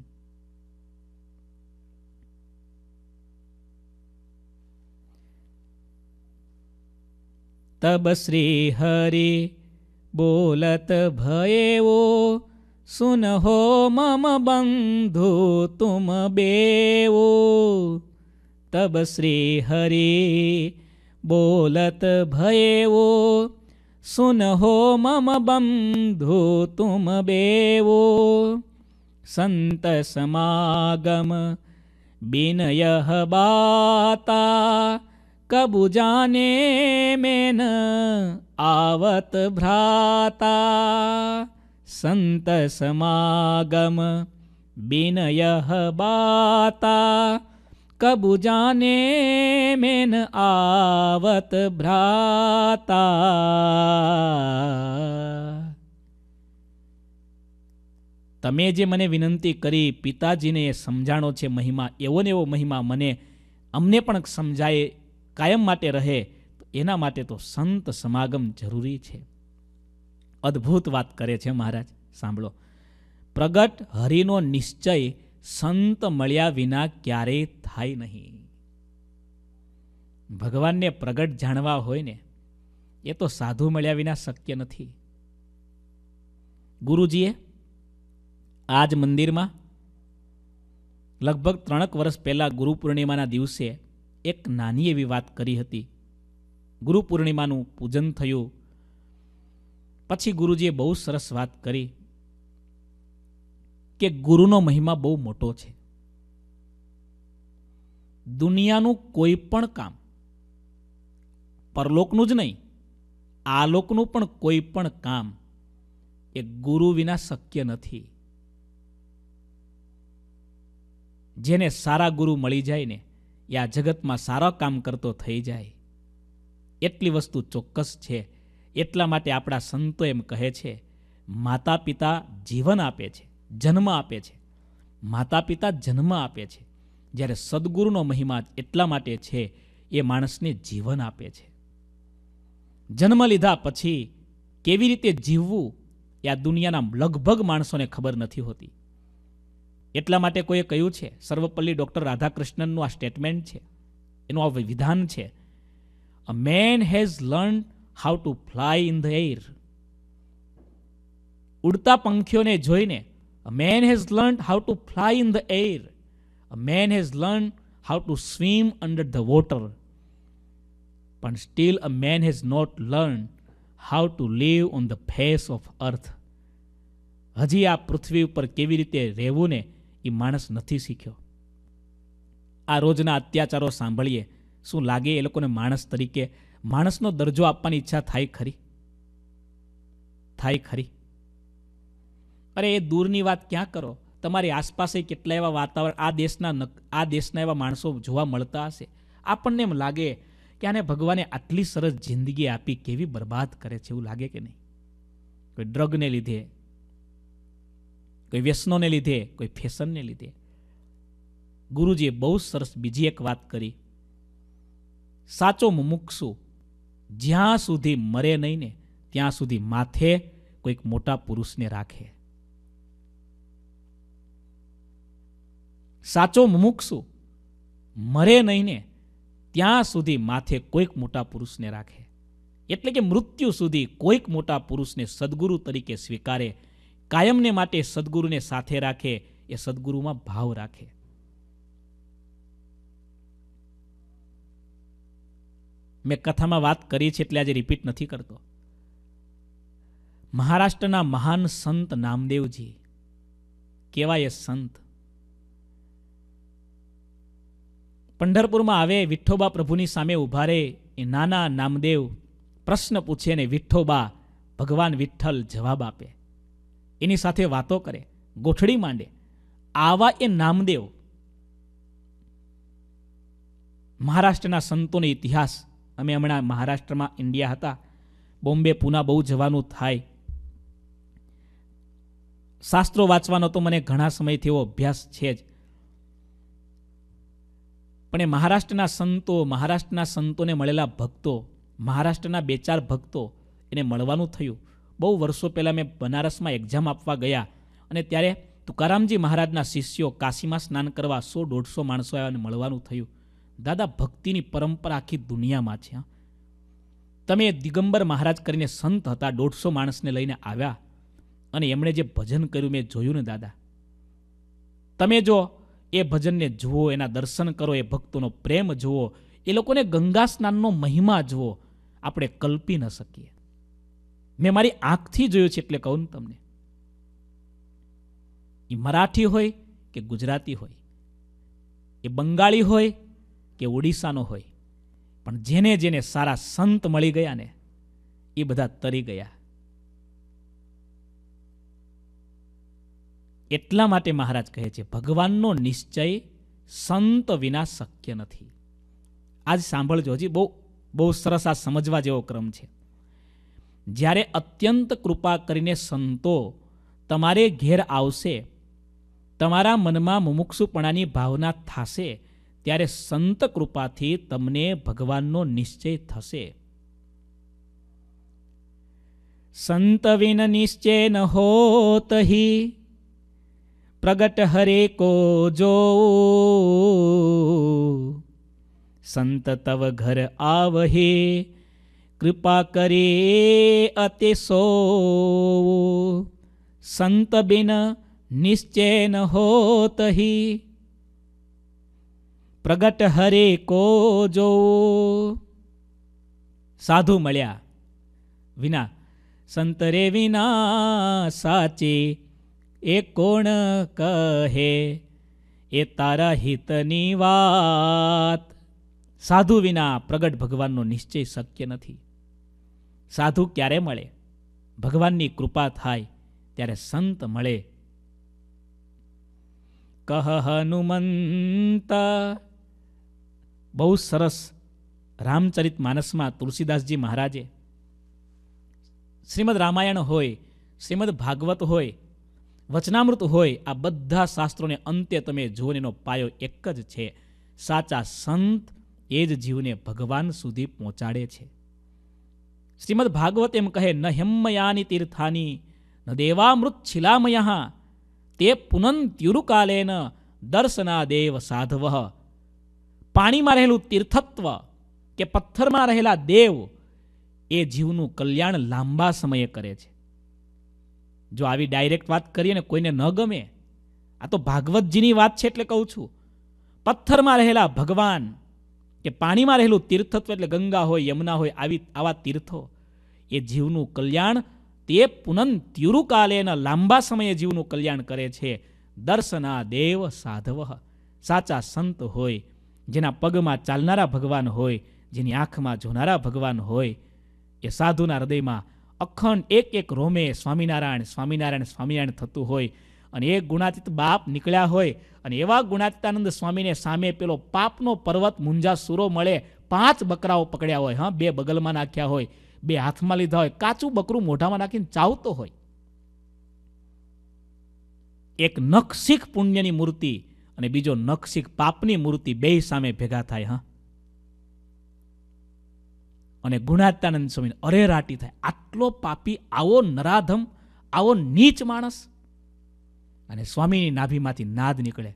Speaker 1: तब श्री हरि बोलत सुन सुनहो मम तुम बेवो तब श्री हरि बोलत सुन सुनहो मम तुम बेवो संत समागम विनय बाता કબુ જાને મેન આવત ભ્રાતા સંત સમાગમ बिनय बाता કબુ જાને મેન આવત ભ્રાતા તમે જે મને વિનંતી કરી પિતાજીને એ સમજાણો છે મહિમા એવો ને એવો મહિમા મને અમને પણ સમજાય કાયમ માટે રહે એના માટે તો સંત સમાગમ જરૂરી છે અદ્ભુત વાત કરે છે મહારાજ સાંભળો પ્રગટ હરિનો નિશ્ચય સંત મળ્યા વિના ક્યારેય થાય નહીં ભગવાનને પ્રગટ જાણવા હોય ને એ તો સાધુ મળ્યા વિના શક્ય નથી ગુરુજીએ આ જ મંદિરમાં લગભગ ત્રણક વર્ષ પહેલાં ગુરુ પૂર્ણિમાના દિવસે એક નાની એવી વાત કરી હતી ગુરુ પૂર્ણિમાનું પૂજન થયું પછી ગુરુજીએ બહુ સરસ વાત કરી કે ગુરુનો મહિમા બહુ મોટો છે દુનિયાનું કોઈ પણ કામ પરલોકનું જ નહીં આલોકનું પણ કોઈ પણ કામ એ ગુરુ વિના શક્ય નથી જેને સારા ગુરુ મળી જાય ને એ આ જગતમાં સારા કામ કરતો થઈ જાય એટલી વસ્તુ ચોક્કસ છે એટલા માટે આપણા સંતો એમ કહે છે માતા પિતા જીવન આપે છે જન્મ આપે છે માતા પિતા જન્મ આપે છે જ્યારે સદગુરુનો મહિમા એટલા માટે છે એ માણસને જીવન આપે છે જન્મ લીધા પછી કેવી રીતે જીવવું એ આ દુનિયાના લગભગ માણસોને ખબર નથી હોતી એટલા માટે કોઈએ કહ્યું છે સર્વપલ્લી ડૉક્ટર રાધાકૃષ્ણનનું આ સ્ટેટમેન્ટ છે એનું આ વિધાન છે a man has learn how to fly in the air ઉડતા પંખીઓને જોઈને a man has learn how to fly in the air a man has learn how to swim under the water પણ still a man has not learn how to live on the face of earth હજી આ પૃથ્વી ઉપર કેવી રીતે રહેવું ને એ માણસ નથી શીખ્યો આ રોજના અત્યાચારો સાંભળીએ શું લાગે એ લોકોને માણસ તરીકે માણસનો દરજ્જો આપવાની ઈચ્છા થાય ખરી થાય ખરી અરે એ દૂરની વાત ક્યાં કરો તમારી આસપાસે કેટલા એવા વાતાવરણ આ દેશના આ દેશના એવા માણસો જોવા મળતા હશે આપણને એમ લાગે કે આને ભગવાને આટલી સરસ જિંદગી આપી કેવી બરબાદ કરે છે એવું લાગે કે નહીં કોઈ ડ્રગને લીધે કોઈ વ્યસનોને લીધે કોઈ ફેશનને લીધે ગુરુજીએ બહુ સરસ બીજી એક વાત કરી સાચો મુમુક્ષુ જ્યાં સુધી મરે નહીં ને ત્યાં સુધી માથે કોઈક મોટા પુરુષને રાખે સાચો મુમુક્ષુ મરે નહીં ને ત્યાં સુધી માથે કોઈક મોટા પુરુષને રાખે એટલે કે મૃત્યુ સુધી કોઈક મોટા પુરુષને સદગુરુ તરીકે સ્વીકારે કાયમને માટે સદગુરુને સાથે રાખે એ સદગુરુમાં ભાવ રાખે મેં કથામાં વાત કરી છે એટલે આજે રિપીટ નથી કરતો મહારાષ્ટ્રના મહાન સંત નામદેવજી કેવા એ સંત પંઢરપુરમાં આવે વિઠ્ઠોબા પ્રભુની સામે ઊભા રહે એ નાના નામદેવ પ્રશ્ન પૂછે ને વિઠ્ઠોબા ભગવાન વિઠ્ઠલ જવાબ આપે એની સાથે વાતો કરે ગોઠડી માંડે આવા એ નામદેવ મહારાષ્ટ્રના સંતોનો ઇતિહાસ અમે હમણાં મહારાષ્ટ્રમાં ઇન્ડિયા હતા બોમ્બે પૂના બહુ જવાનું થાય શાસ્ત્રો વાંચવાનો તો મને ઘણા સમયથી એવો અભ્યાસ છે જ પણ એ મહારાષ્ટ્રના સંતો મહારાષ્ટ્રના સંતોને મળેલા ભક્તો મહારાષ્ટ્રના બે ચાર ભક્તો એને મળવાનું થયું બહુ વર્ષો પહેલાં મેં બનારસમાં એક્ઝામ આપવા ગયા અને ત્યારે તુકારામજી મહારાજના શિષ્યો કાશીમાં સ્નાન કરવા સો દોઢસો માણસો આવ્યા અને મળવાનું થયું દાદા ભક્તિની પરંપરા આખી દુનિયામાં છે તમે દિગંબર મહારાજ કરીને સંત હતા દોઢસો માણસને લઈને આવ્યા અને એમણે જે ભજન કર્યું મેં જોયું ને દાદા તમે જો એ ભજનને જુઓ એના દર્શન કરો એ ભક્તોનો પ્રેમ જુઓ એ લોકોને ગંગા સ્નાનનો મહિમા જુઓ આપણે કલ્પી ન શકીએ મેં મારી આંખથી જોયું છે એટલે કહું ને તમને એ મરાઠી હોય કે ગુજરાતી હોય એ બંગાળી હોય કે ઓડિશાનો હોય પણ જેને જેને સારા સંત મળી ગયા ને એ બધા તરી ગયા એટલા માટે મહારાજ કહે છે ભગવાનનો નિશ્ચય સંત વિના શક્ય નથી આજ સાંભળજો હજી બહુ બહુ સરસ આ સમજવા જેવો ક્રમ છે જ્યારે અત્યંત કૃપા કરીને સંતો તમારે ઘેર આવશે તમારા મનમાં મુમુક્ષુપણાની ભાવના થશે ત્યારે સંત કૃપાથી તમને ભગવાનનો નિશ્ચય થશે સંત વિન નિશ્ચય ન હોત પ્રગટ હરે કો જો સંત તવ ઘર આવહે કૃપા કરે અતિ સો સંત બિન નિશ્ચય ન હોત પ્રગટ હરે કો જો સાધુ મળ્યા વિના સંતરે વિના સાચી એ કોણ કહે એ તારા હિતની વાત સાધુ વિના પ્રગટ ભગવાનનો નિશ્ચય શક્ય નથી સાધુ ક્યારે મળે ભગવાનની કૃપા થાય ત્યારે સંત મળે કહ હનુમંત બહુ સરસ રામચરિત માનસમાં તુલસીદાસજી મહારાજે શ્રીમદ રામાયણ હોય શ્રીમદ ભાગવત હોય વચનામૃત હોય આ બધા શાસ્ત્રોને અંતે તમે જુઓ એનો પાયો એક જ છે સાચા સંત એ જ જીવને ભગવાન સુધી પહોંચાડે છે શ્રીમદ ભાગવત એમ કહે ન હેમ્મયાની તીર્થાની ન દેવામૃત શિલામય તે પુનંત્યુરુકાલેન દેવ સાધવ પાણીમાં રહેલું તીર્થત્વ કે પથ્થરમાં રહેલા દેવ એ જીવનું કલ્યાણ લાંબા સમયે કરે છે જો આવી ડાયરેક્ટ વાત કરીએ ને કોઈને ન ગમે આ તો ભાગવતજીની વાત છે એટલે કહું છું પથ્થરમાં રહેલા ભગવાન કે પાણીમાં રહેલું તીર્થત્વ એટલે ગંગા હોય યમુના હોય આવી આવા તીર્થો એ જીવનું કલ્યાણ તે પુનન તિરુકાલેન લાંબા સમયે જીવનું કલ્યાણ કરે છે દર્શના દેવ સાધવ સાચા સંત હોય જેના પગમાં ચાલનારા ભગવાન હોય જેની આંખમાં જોનારા ભગવાન હોય એ સાધુના હૃદયમાં અખંડ એક એક રોમે સ્વામિનારાયણ સ્વામિનારાયણ સ્વામિનારાયણ થતું હોય અને એ ગુણાતીત બાપ નીકળ્યા હોય અને એવા ગુણાત્યાનંદ સ્વામીને સામે પેલો પાપનો પર્વત મુંજા સુરો મળે પાંચ બકરાઓ પકડ્યા હોય હા બે બગલમાં નાખ્યા હોય બે હાથમાં લીધા હોય કાચું બકરું મોઢામાં નાખીને ચાવતો હોય એક નખશીખ પુણ્યની મૂર્તિ અને બીજો નખશીખ પાપની મૂર્તિ બે સામે ભેગા થાય હા અને ગુણાત્યાનંદ સ્વામી અરેરાટી થાય આટલો પાપી આવો નરાધમ આવો નીચ માણસ અને સ્વામીની નાભીમાંથી નાદ નીકળે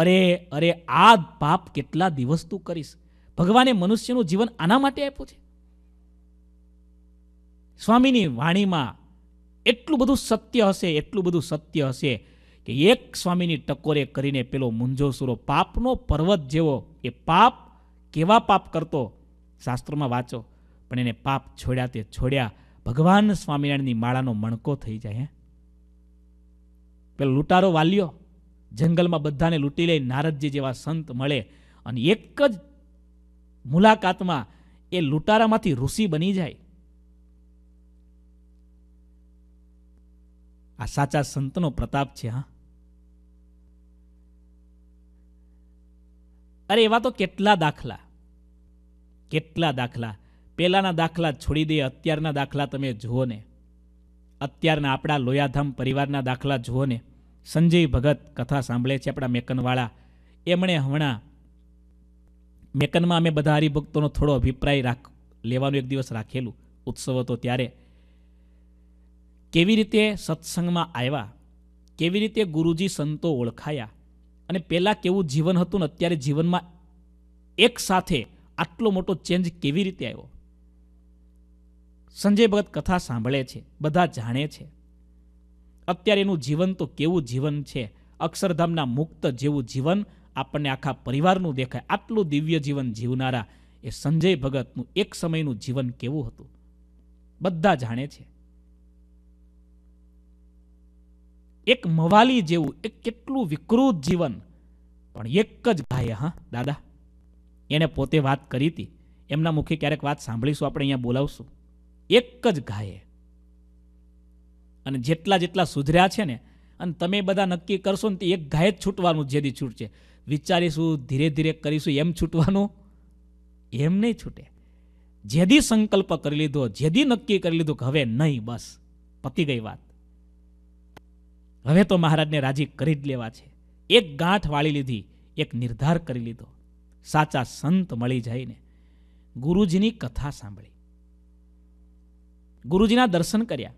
Speaker 1: અરે અરે આ પાપ કેટલા દિવસ તું કરીશ ભગવાને મનુષ્યનું જીવન આના માટે આપ્યું છે સ્વામીની વાણીમાં એટલું બધું સત્ય હશે એટલું બધું સત્ય હશે કે એક સ્વામીની ટકોરે કરીને પેલો મૂંઝોસુરો પાપનો પર્વત જેવો એ પાપ કેવા પાપ કરતો શાસ્ત્રોમાં વાંચો પણ એને પાપ છોડ્યા તે છોડ્યા ભગવાન સ્વામિનારાયણની માળાનો મણકો થઈ જાય હે પેલો લૂંટારો વાલ્યો જંગલમાં બધાને લૂંટી લઈ નારદજી જેવા સંત મળે અને એક જ મુલાકાતમાં એ લૂંટારામાંથી ઋષિ બની જાય આ સાચા સંતનો પ્રતાપ છે હા અરે એવા તો કેટલા દાખલા કેટલા દાખલા પહેલાંના દાખલા છોડી દે અત્યારના દાખલા તમે જુઓ ને અત્યારના આપણા લોયાધામ પરિવારના દાખલા જુઓ ને સંજય ભગત કથા સાંભળે છે આપણા મેકનવાળા એમણે હમણાં મેકનમાં અમે બધા હરિભક્તોનો થોડો અભિપ્રાય રાખ લેવાનું એક દિવસ રાખેલું ઉત્સવ હતો ત્યારે કેવી રીતે સત્સંગમાં આવ્યા કેવી રીતે ગુરુજી સંતો ઓળખાયા અને પહેલાં કેવું જીવન હતું ને અત્યારે જીવનમાં એક સાથે આટલો મોટો ચેન્જ કેવી રીતે આવ્યો સંજય ભગત કથા સાંભળે છે બધા જાણે છે અત્યારે એનું જીવન તો કેવું જીવન છે અક્ષરધામના મુક્ત જેવું જીવન આપણને આખા પરિવારનું દેખાય આટલું દિવ્ય જીવન જીવનારા એ સંજય ભગતનું એક સમયનું જીવન કેવું હતું બધા જાણે છે એક મવાલી જેવું એક કેટલું વિકૃત જીવન પણ એક જ ભાઈ હા દાદા એને પોતે વાત કરી હતી એમના મુખે ક્યારેક વાત સાંભળીશું આપણે અહીંયા બોલાવશું એક જ ગાયે અને જેટલા જેટલા સુધર્યા છે ને અને તમે બધા નક્કી કરશો ને તે એક ગાય જ છૂટવાનું જેથી છૂટશે વિચારીશું ધીરે ધીરે કરીશું એમ છૂટવાનું એમ નહીં છૂટે જેદી સંકલ્પ કરી લીધો જેદી નક્કી કરી લીધો કે હવે નહીં બસ પતી ગઈ વાત હવે તો મહારાજને રાજી કરી જ લેવા છે એક ગાંઠ વાળી લીધી એક નિર્ધાર કરી લીધો સાચા સંત મળી જઈને ગુરુજીની કથા સાંભળી ગુરુજીના દર્શન કર્યા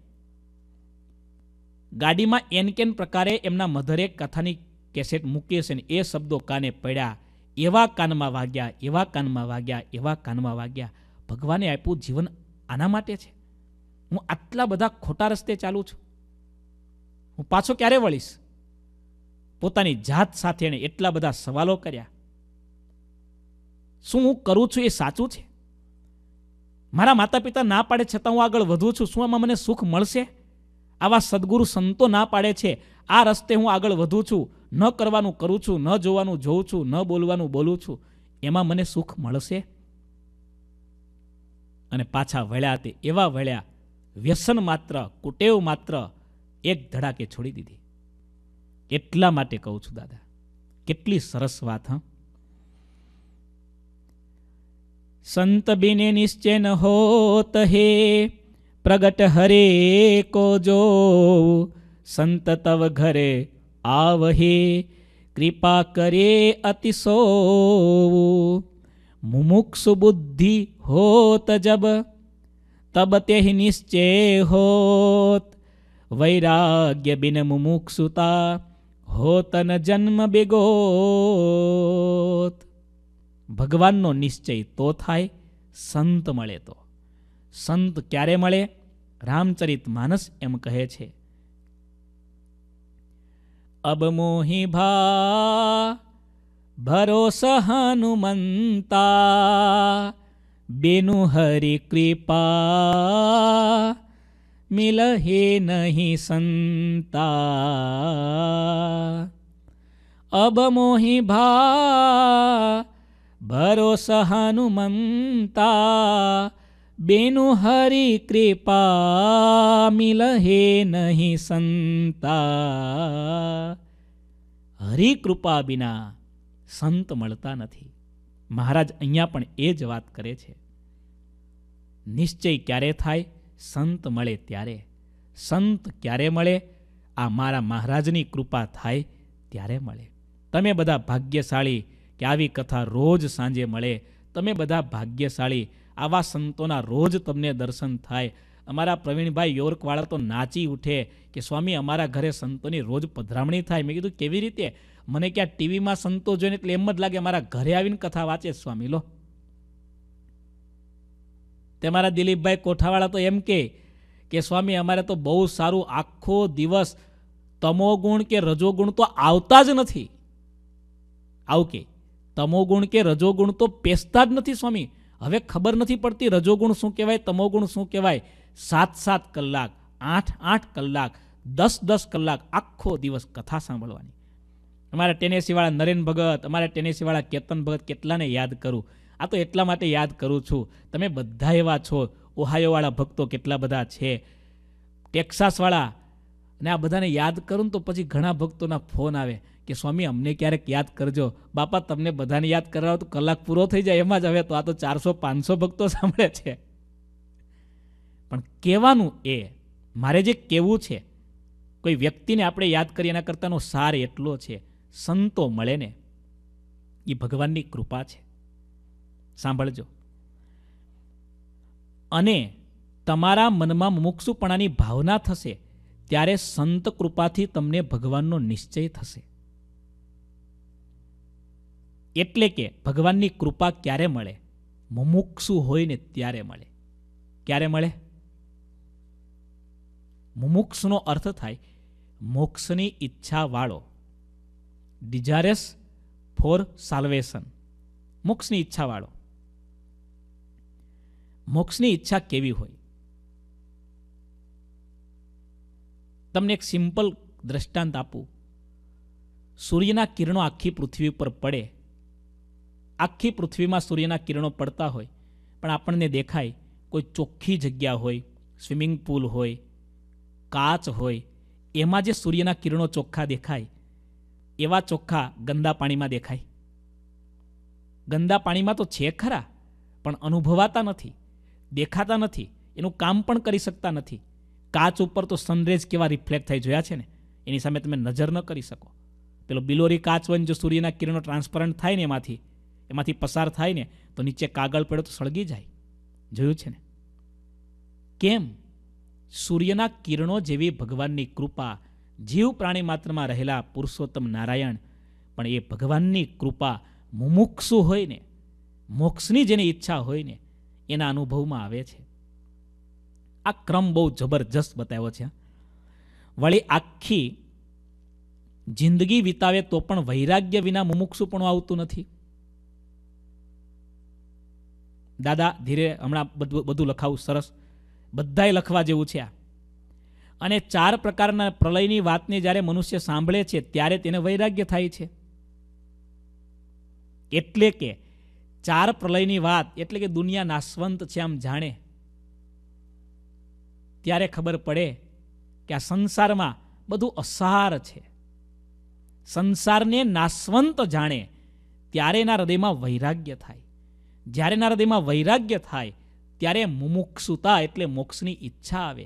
Speaker 1: ગાડીમાં એન કેન પ્રકારે એમના મધરે કથાની કેસેટ મૂકી છે ને એ શબ્દો કાને પડ્યા એવા કાનમાં વાગ્યા એવા કાનમાં વાગ્યા એવા કાનમાં વાગ્યા ભગવાને આપ્યું જીવન આના માટે છે હું આટલા બધા ખોટા રસ્તે ચાલું છું હું પાછો ક્યારે વળીશ પોતાની જાત સાથે એણે એટલા બધા સવાલો કર્યા શું હું કરું છું એ સાચું છે મારા માતા પિતા ના પાડે છતાં હું આગળ વધું છું શું આમાં મને સુખ મળશે આવા સદગુરુ સંતો ના પાડે છે આ રસ્તે હું આગળ વધું છું ન કરવાનું કરું છું ન જોવાનું જોઉં છું ન બોલવાનું બોલું છું એમાં મને સુખ મળશે અને પાછા વળ્યા તે એવા વળ્યા વ્યસન માત્ર કુટેવ માત્ર એક ધડાકે છોડી દીધી એટલા માટે કહું છું દાદા કેટલી સરસ વાત હા સંત બિને નિશ્ચે ન હોત હે પ્રગટ હરે કો જો સંત તવ ઘરે આવહે કૃપા કરે અતિસો મુમુક્ષુ બુદ્ધિ હોત જબ તબ તે નિશ્ચય હોત વૈરાગ્ય બિન મુમુક્ષુતા હોતન જન્મ બેગોત ભગવાનનો નિશ્ચય તો થાય સંત મળે તો સંત ક્યારે મળે રામચરિત માનસ એમ કહે છે અબ મોહી ભા ભરોસ હનુમંતા બેનુ હરિ કૃપા મિલહે નહીં સંતા અબ મોહી ભા ભરોસ હનુમંતા બેનુ હરી કૃપા મિલહે નહીં સંતા હરિકૃપા વિના સંત મળતા નથી મહારાજ અહીંયા પણ એ જ વાત કરે છે નિશ્ચય ક્યારે થાય સંત મળે ત્યારે સંત ક્યારે મળે આ મારા મહારાજની કૃપા થાય ત્યારે મળે તમે બધા ભાગ્યશાળી કે આવી કથા રોજ સાંજે મળે તમે બધા ભાગ્યશાળી આવા સંતોના રોજ તમને દર્શન થાય અમારા પ્રવીણભાઈ યોર્કવાળા તો નાચી ઉઠે કે સ્વામી અમારા ઘરે સંતોની રોજ પધરામણી થાય મેં કીધું કેવી રીતે મને ક્યાં ટીવીમાં સંતો જોઈને એટલે એમ જ લાગે મારા ઘરે આવીને કથા વાંચે સ્વામી લો તે મારા દિલીપભાઈ કોઠાવાળા તો એમ કે કે સ્વામી અમારે તો બહુ સારું આખો દિવસ તમોગુણ કે રજોગુણ તો આવતા જ નથી આવું કે તમોગુણ કે રજોગુણ તો પેસતા જ નથી સ્વામી હવે ખબર નથી પડતી રજોગુણ શું કહેવાય તમોગુણ શું કહેવાય સાત સાત કલાક આઠ આઠ કલાક દસ દસ કલાક આખો દિવસ કથા સાંભળવાની અમારા ટેનેસીવાળા નરેન ભગત અમારા ટેનેસીવાળા કેતન ભગત કેટલાને યાદ કરું આ તો એટલા માટે યાદ કરું છું તમે બધા એવા છો ઓહાયોવાળા ભક્તો કેટલા બધા છે ટેક્સાસવાળા અને આ બધાને યાદ કરું તો પછી ઘણા ભક્તોના ફોન આવે કે સ્વામી અમને ક્યારેક યાદ કરજો બાપા તમને બધાને યાદ કરાવો તો કલાક પૂરો થઈ જાય એમાં જ હવે તો આ તો ચારસો પાંચસો ભક્તો સાંભળે છે પણ કહેવાનું એ મારે જે કહેવું છે કોઈ વ્યક્તિને આપણે યાદ કરીએ એના કરતાંનો સાર એટલો છે સંતો મળે ને એ ભગવાનની કૃપા છે સાંભળજો અને તમારા મનમાં મુમુક્ષુપણાની ભાવના થશે ત્યારે સંત કૃપાથી તમને ભગવાનનો નિશ્ચય થશે એટલે કે ભગવાનની કૃપા ક્યારે મળે મુમુક્ષુ હોય ને ત્યારે મળે ક્યારે મળે મુમુક્ષનો અર્થ થાય મોક્ષની ઈચ્છાવાળો ડિઝારેસ ફોર સાલ્વેશન મોક્ષની ઈચ્છાવાળો મોક્ષની ઈચ્છા કેવી હોય તમને એક સિમ્પલ દ્રષ્ટાંત આપું સૂર્યના કિરણો આખી પૃથ્વી ઉપર પડે આખી પૃથ્વીમાં સૂર્યના કિરણો પડતા હોય પણ આપણને દેખાય કોઈ ચોખ્ખી જગ્યા હોય સ્વિમિંગ પુલ હોય કાચ હોય એમાં જે સૂર્યના કિરણો ચોખ્ખા દેખાય એવા ચોખ્ખા ગંદા પાણીમાં દેખાય ગંદા પાણીમાં તો છે ખરા પણ અનુભવાતા નથી દેખાતા નથી એનું કામ પણ કરી શકતા નથી કાચ ઉપર તો સનરેજ કેવા રિફ્લેક્ટ થઈ જોયા છે ને એની સામે તમે નજર ન કરી શકો પેલો બિલોરી કાચ વન જો સૂર્યના કિરણો ટ્રાન્સપરન્ટ થાય ને એમાંથી એમાંથી પસાર થાય ને તો નીચે કાગળ પડ્યો તો સળગી જાય જોયું છે ને કેમ સૂર્યના કિરણો જેવી ભગવાનની કૃપા જીવ પ્રાણી માત્રમાં રહેલા પુરુષોત્તમ નારાયણ પણ એ ભગવાનની કૃપા મુમુક્ષુ હોય ને મોક્ષની જેની ઈચ્છા હોય ને એના અનુભવમાં આવે છે આ ક્રમ બહુ જબરજસ્ત બતાવ્યો છે વળી આખી જિંદગી વિતાવે તો પણ વૈરાગ્ય વિના મુમુક્ષુ પણ આવતું નથી દાદા ધીરે હમણાં બધું બધું લખાવું સરસ બધાય લખવા જેવું છે આ અને ચાર પ્રકારના પ્રલયની વાતને જ્યારે મનુષ્ય સાંભળે છે ત્યારે તેને વૈરાગ્ય થાય છે એટલે કે ચાર પ્રલયની વાત એટલે કે દુનિયા નાશવંત છે આમ જાણે ત્યારે ખબર પડે કે આ સંસારમાં બધું અસાર છે સંસારને નાશવંત જાણે ત્યારે એના હૃદયમાં વૈરાગ્ય થાય જ્યારે નારદેમાં વૈરાગ્ય થાય ત્યારે મુમુક્ષુતા એટલે મોક્ષની ઈચ્છા આવે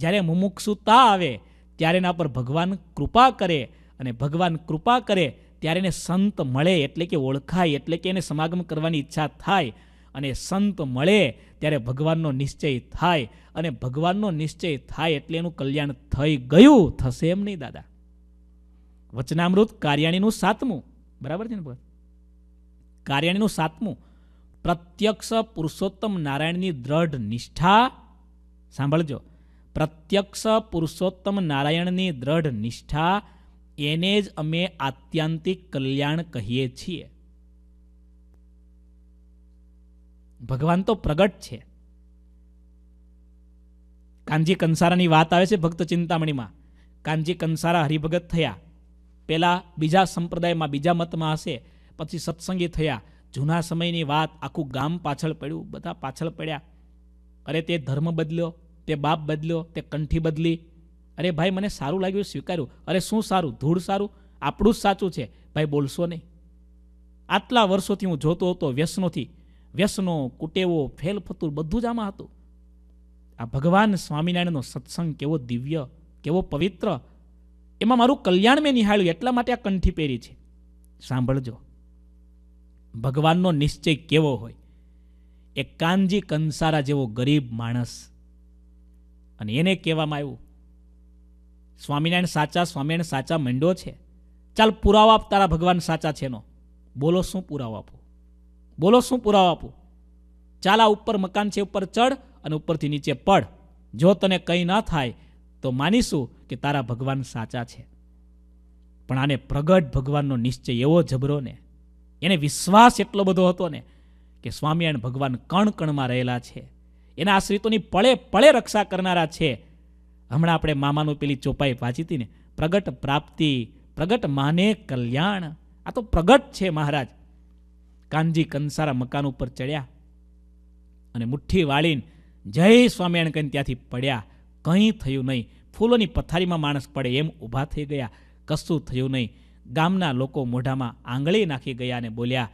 Speaker 1: જ્યારે મુમુક્ષુતા આવે ત્યારે એના પર ભગવાન કૃપા કરે અને ભગવાન કૃપા કરે ત્યારે એને સંત મળે એટલે કે ઓળખાય એટલે કે એને સમાગમ કરવાની ઈચ્છા થાય અને સંત મળે ત્યારે ભગવાનનો નિશ્ચય થાય અને ભગવાનનો નિશ્ચય થાય એટલે એનું કલ્યાણ થઈ ગયું થશે એમ નહીં દાદા વચનામૃત કાર્યાણીનું સાતમું બરાબર છે ને કાર્યાણીનું સાતમું પ્રત્યક્ષ પુરુષોત્તમ નારાયણની દ્રઢ નિષ્ઠા સાંભળજો પ્રત્યક્ષ પુરુષોત્તમ નારાયણની દ્રઢ નિષ્ઠા એને જ અમે આત્યાંતિક કલ્યાણ કહીએ છીએ ભગવાન તો પ્રગટ છે કાનજી કંસારાની વાત આવે છે ભક્ત ચિંતામણીમાં કાનજી કંસારા હરિભગત થયા પહેલાં બીજા સંપ્રદાયમાં બીજા મતમાં હશે પછી સત્સંગી થયા જૂના સમયની વાત આખું ગામ પાછળ પડ્યું બધા પાછળ પડ્યા અરે તે ધર્મ બદલ્યો તે બાપ બદલ્યો તે કંઠી બદલી અરે ભાઈ મને સારું લાગ્યું સ્વીકાર્યું અરે શું સારું ધૂળ સારું આપણું જ સાચું છે ભાઈ બોલશો નહીં આટલા વર્ષોથી હું જોતો હતો વ્યસનોથી વ્યસનો કુટેવો ફેલ ફેલફતુર બધું જ આમાં હતું આ ભગવાન સ્વામિનારાયણનો સત્સંગ કેવો દિવ્ય કેવો પવિત્ર એમાં મારું કલ્યાણ મેં નિહાળ્યું એટલા માટે આ કંઠી પહેરી છે સાંભળજો ભગવાનનો નિશ્ચય કેવો હોય એ કાનજી કંસારા જેવો ગરીબ માણસ અને એને કહેવામાં આવ્યું સ્વામિનારાયણ સાચા સ્વામિનારાયણ સાચા મંડો છે ચાલ પુરાવો આપ તારા ભગવાન સાચા છે એનો બોલો શું પુરાવો આપો બોલો શું પુરાવો આપો ચાલ આ ઉપર મકાન છે ઉપર ચડ અને ઉપરથી નીચે પડ જો તને કંઈ ન થાય તો માનીશું કે તારા ભગવાન સાચા છે પણ આને પ્રગટ ભગવાનનો નિશ્ચય એવો જબરો ને એને વિશ્વાસ એટલો બધો હતો ને કે સ્વામિનારાયણ ભગવાન કણ કણમાં રહેલા છે એના આશ્રિતોની પળે પળે રક્ષા કરનારા છે હમણાં આપણે મામાનું પેલી ચોપાઈ વાંચી હતી ને પ્રગટ પ્રાપ્તિ પ્રગટ માને કલ્યાણ આ તો પ્રગટ છે મહારાજ કાનજી કંસારા મકાન ઉપર ચડ્યા અને મુઠ્ઠી વાળીને જય સ્વામિનારાયણ કહીને ત્યાંથી પડ્યા કંઈ થયું નહીં ફૂલોની પથારીમાં માણસ પડે એમ ઊભા થઈ ગયા કશું થયું નહીં ગામના લોકો મોઢામાં આંગળી નાખી ગયા અને બોલ્યા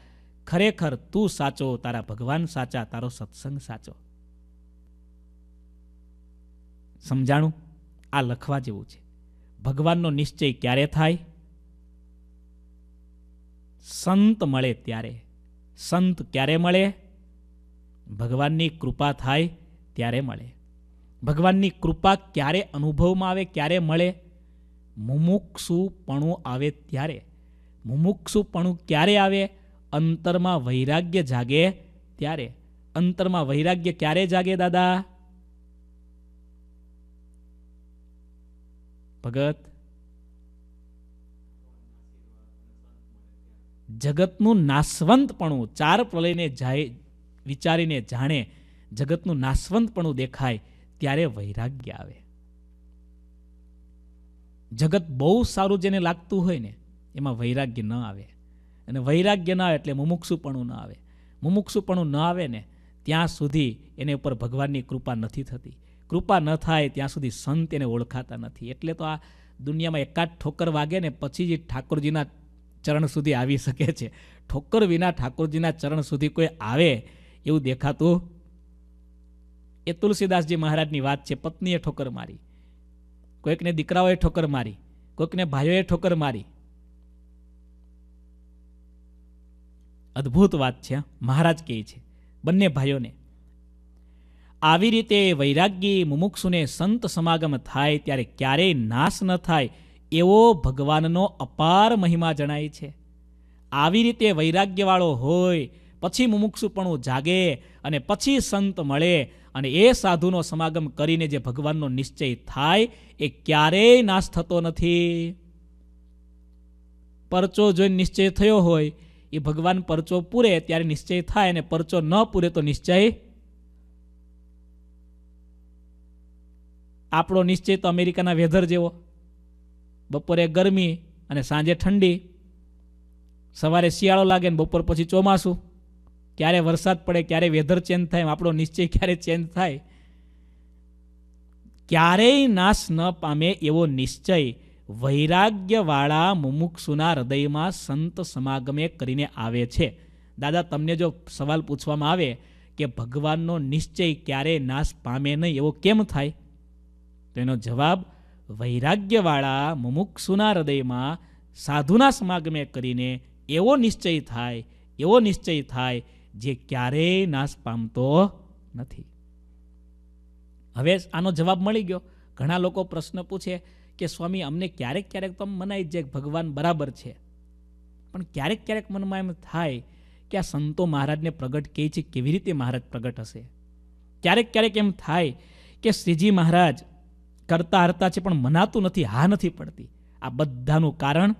Speaker 1: ખરેખર તું સાચો તારા ભગવાન સાચા તારો સત્સંગ સાચો સમજાણું આ લખવા જેવું છે ભગવાનનો નિશ્ચય ક્યારે થાય સંત મળે ત્યારે સંત ક્યારે મળે ભગવાનની કૃપા થાય ત્યારે મળે ભગવાનની કૃપા ક્યારે અનુભવમાં આવે ક્યારે મળે મુમુક્ષુપણું આવે ત્યારે મુમુક્ષુપણું ક્યારે આવે અંતરમાં વૈરાગ્ય જાગે ત્યારે અંતરમાં વૈરાગ્ય ક્યારે જાગે દાદા ભગત જગતનું નાસવંતપણું ચાર પ્રલયને જાય વિચારીને જાણે જગતનું નાસવંતપણું દેખાય ત્યારે વૈરાગ્ય આવે જગત બહુ સારું જેને લાગતું હોય ને એમાં વૈરાગ્ય ન આવે અને વૈરાગ્ય ન આવે એટલે મુમુક્ષુપણું ન આવે મુમુક્ષુપણું ન આવે ને ત્યાં સુધી એને ઉપર ભગવાનની કૃપા નથી થતી કૃપા ન થાય ત્યાં સુધી સંત એને ઓળખાતા નથી એટલે તો આ દુનિયામાં એકાદ ઠોકર વાગે ને પછી જ ઠાકોરજીના ચરણ સુધી આવી શકે છે ઠોકર વિના ઠાકોરજીના ચરણ સુધી કોઈ આવે એવું દેખાતું એ તુલસીદાસજી મહારાજની વાત છે પત્નીએ ઠોકર મારી કોઈકને દીકરાઓએ ઠોકર મારી કોઈકને ભાઈઓએ ઠોકર મારી અદ્ભુત વાત છે મહારાજ કહે છે બંને ભાઈઓને આવી રીતે વૈરાગ્ય મુમુક્ષુને સંત સમાગમ થાય ત્યારે ક્યારેય નાશ ન થાય એવો ભગવાનનો અપાર મહિમા જણાય છે આવી રીતે વૈરાગ્યવાળો હોય પછી મુમુક્ષુપણું જાગે અને પછી સંત મળે અને એ સાધુનો સમાગમ કરીને જે ભગવાનનો નિશ્ચય થાય એ ક્યારેય નાશ થતો નથી પરચો જોઈને નિશ્ચય થયો હોય એ ભગવાન પરચો પૂરે ત્યારે નિશ્ચય થાય અને પરચો ન પૂરે તો નિશ્ચય આપણો નિશ્ચય તો અમેરિકાના વેધર જેવો બપોરે ગરમી અને સાંજે ઠંડી સવારે શિયાળો લાગે ને બપોર પછી ચોમાસું ક્યારે વરસાદ પડે ક્યારે વેધર ચેન્જ થાય આપણો નિશ્ચય ક્યારે ચેન્જ થાય ક્યારેય નાશ ન પામે એવો નિશ્ચય વૈરાગ્યવાળા મુમુક્ષુના હૃદયમાં સંત સમાગમે કરીને આવે છે દાદા તમને જો સવાલ પૂછવામાં આવે કે ભગવાનનો નિશ્ચય ક્યારેય નાશ પામે નહીં એવો કેમ થાય તો એનો જવાબ વૈરાગ્યવાળા મુમુક્ષુના હૃદયમાં સાધુના સમાગમે કરીને એવો નિશ્ચય થાય એવો નિશ્ચય થાય જે ક્યારેય નાશ પામતો નથી હવે આનો જવાબ મળી ગયો ઘણા લોકો પ્રશ્ન પૂછે કે સ્વામી અમને ક્યારેક ક્યારેક તો મનાય છે ભગવાન બરાબર છે પણ ક્યારેક ક્યારેક મનમાં એમ થાય કે આ સંતો મહારાજને પ્રગટ કહે છે કેવી રીતે મહારાજ પ્રગટ હશે ક્યારેક ક્યારેક એમ થાય કે શ્રીજી મહારાજ કરતા હરતા છે પણ મનાતું નથી હા નથી પડતી આ બધાનું કારણ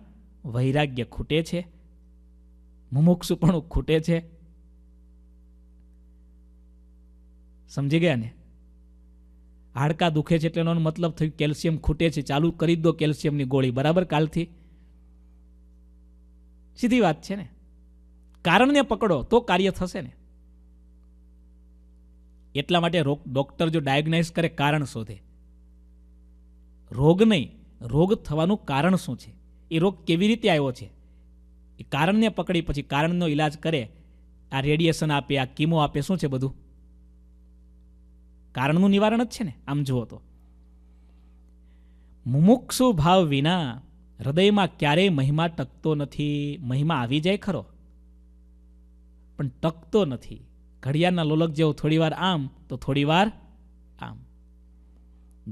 Speaker 1: વૈરાગ્ય ખૂટે છે મુમુક્ષુપણું ખૂટે છે સમજી ગયા ને હાડકા દુખે છે એટલે એનો મતલબ થયું કેલ્શિયમ ખૂટે છે ચાલુ કરી દો કેલ્શિયમની ગોળી બરાબર કાલથી સીધી વાત છે ને કારણને પકડો તો કાર્ય થશે ને એટલા માટે રોગ ડૉક્ટર જો ડાયગ્નાઇઝ કરે કારણ શોધે રોગ નહીં રોગ થવાનું કારણ શું છે એ રોગ કેવી રીતે આવ્યો છે એ કારણને પકડી પછી કારણનો ઈલાજ કરે આ રેડિયેશન આપે આ કીમો આપે શું છે બધું કારણનું નિવારણ જ છે ને આમ જુઓ તો મુમુક્ષુ ભાવ વિના હૃદયમાં ક્યારેય મહિમા ટકતો નથી મહિમા આવી જાય ખરો પણ ટકતો નથી ઘડિયાળના લોલક જેવો થોડીવાર આમ તો થોડીવાર આમ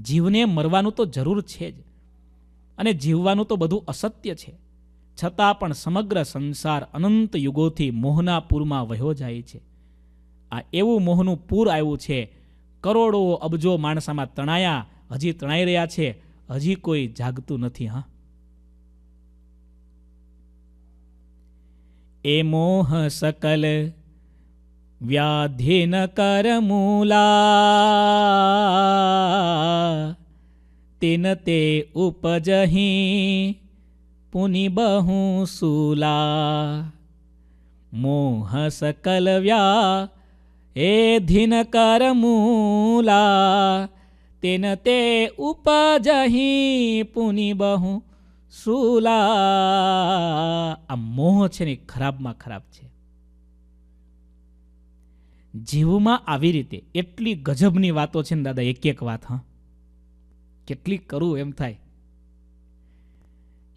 Speaker 1: જીવને મરવાનું તો જરૂર છે જ અને જીવવાનું તો બધું અસત્ય છે છતાં પણ સમગ્ર સંસાર અનંત યુગોથી મોહના પૂરમાં વહ્યો જાય છે આ એવું મોહનું પૂર આવ્યું છે કરોડો અબજો માણસામાં તણાયા હજી તણાઈ રહ્યા છે હજી કોઈ જાગતું નથી હા એ મોહ સકલ વ્યાધિન કરમૂલા તિન તે ઉપજહી પુનિ બહુ સુલા મોહ સકલ વ્યા એ ધિન કરમૂલા તેન તે ઉપજહી પુનિ બહુ સુલા આ મોહ છે ને ખરાબમાં ખરાબ છે જીવમાં આવી રીતે એટલી ગજબની વાતો છે ને દાદા એક એક વાત હા કેટલી કરું એમ થાય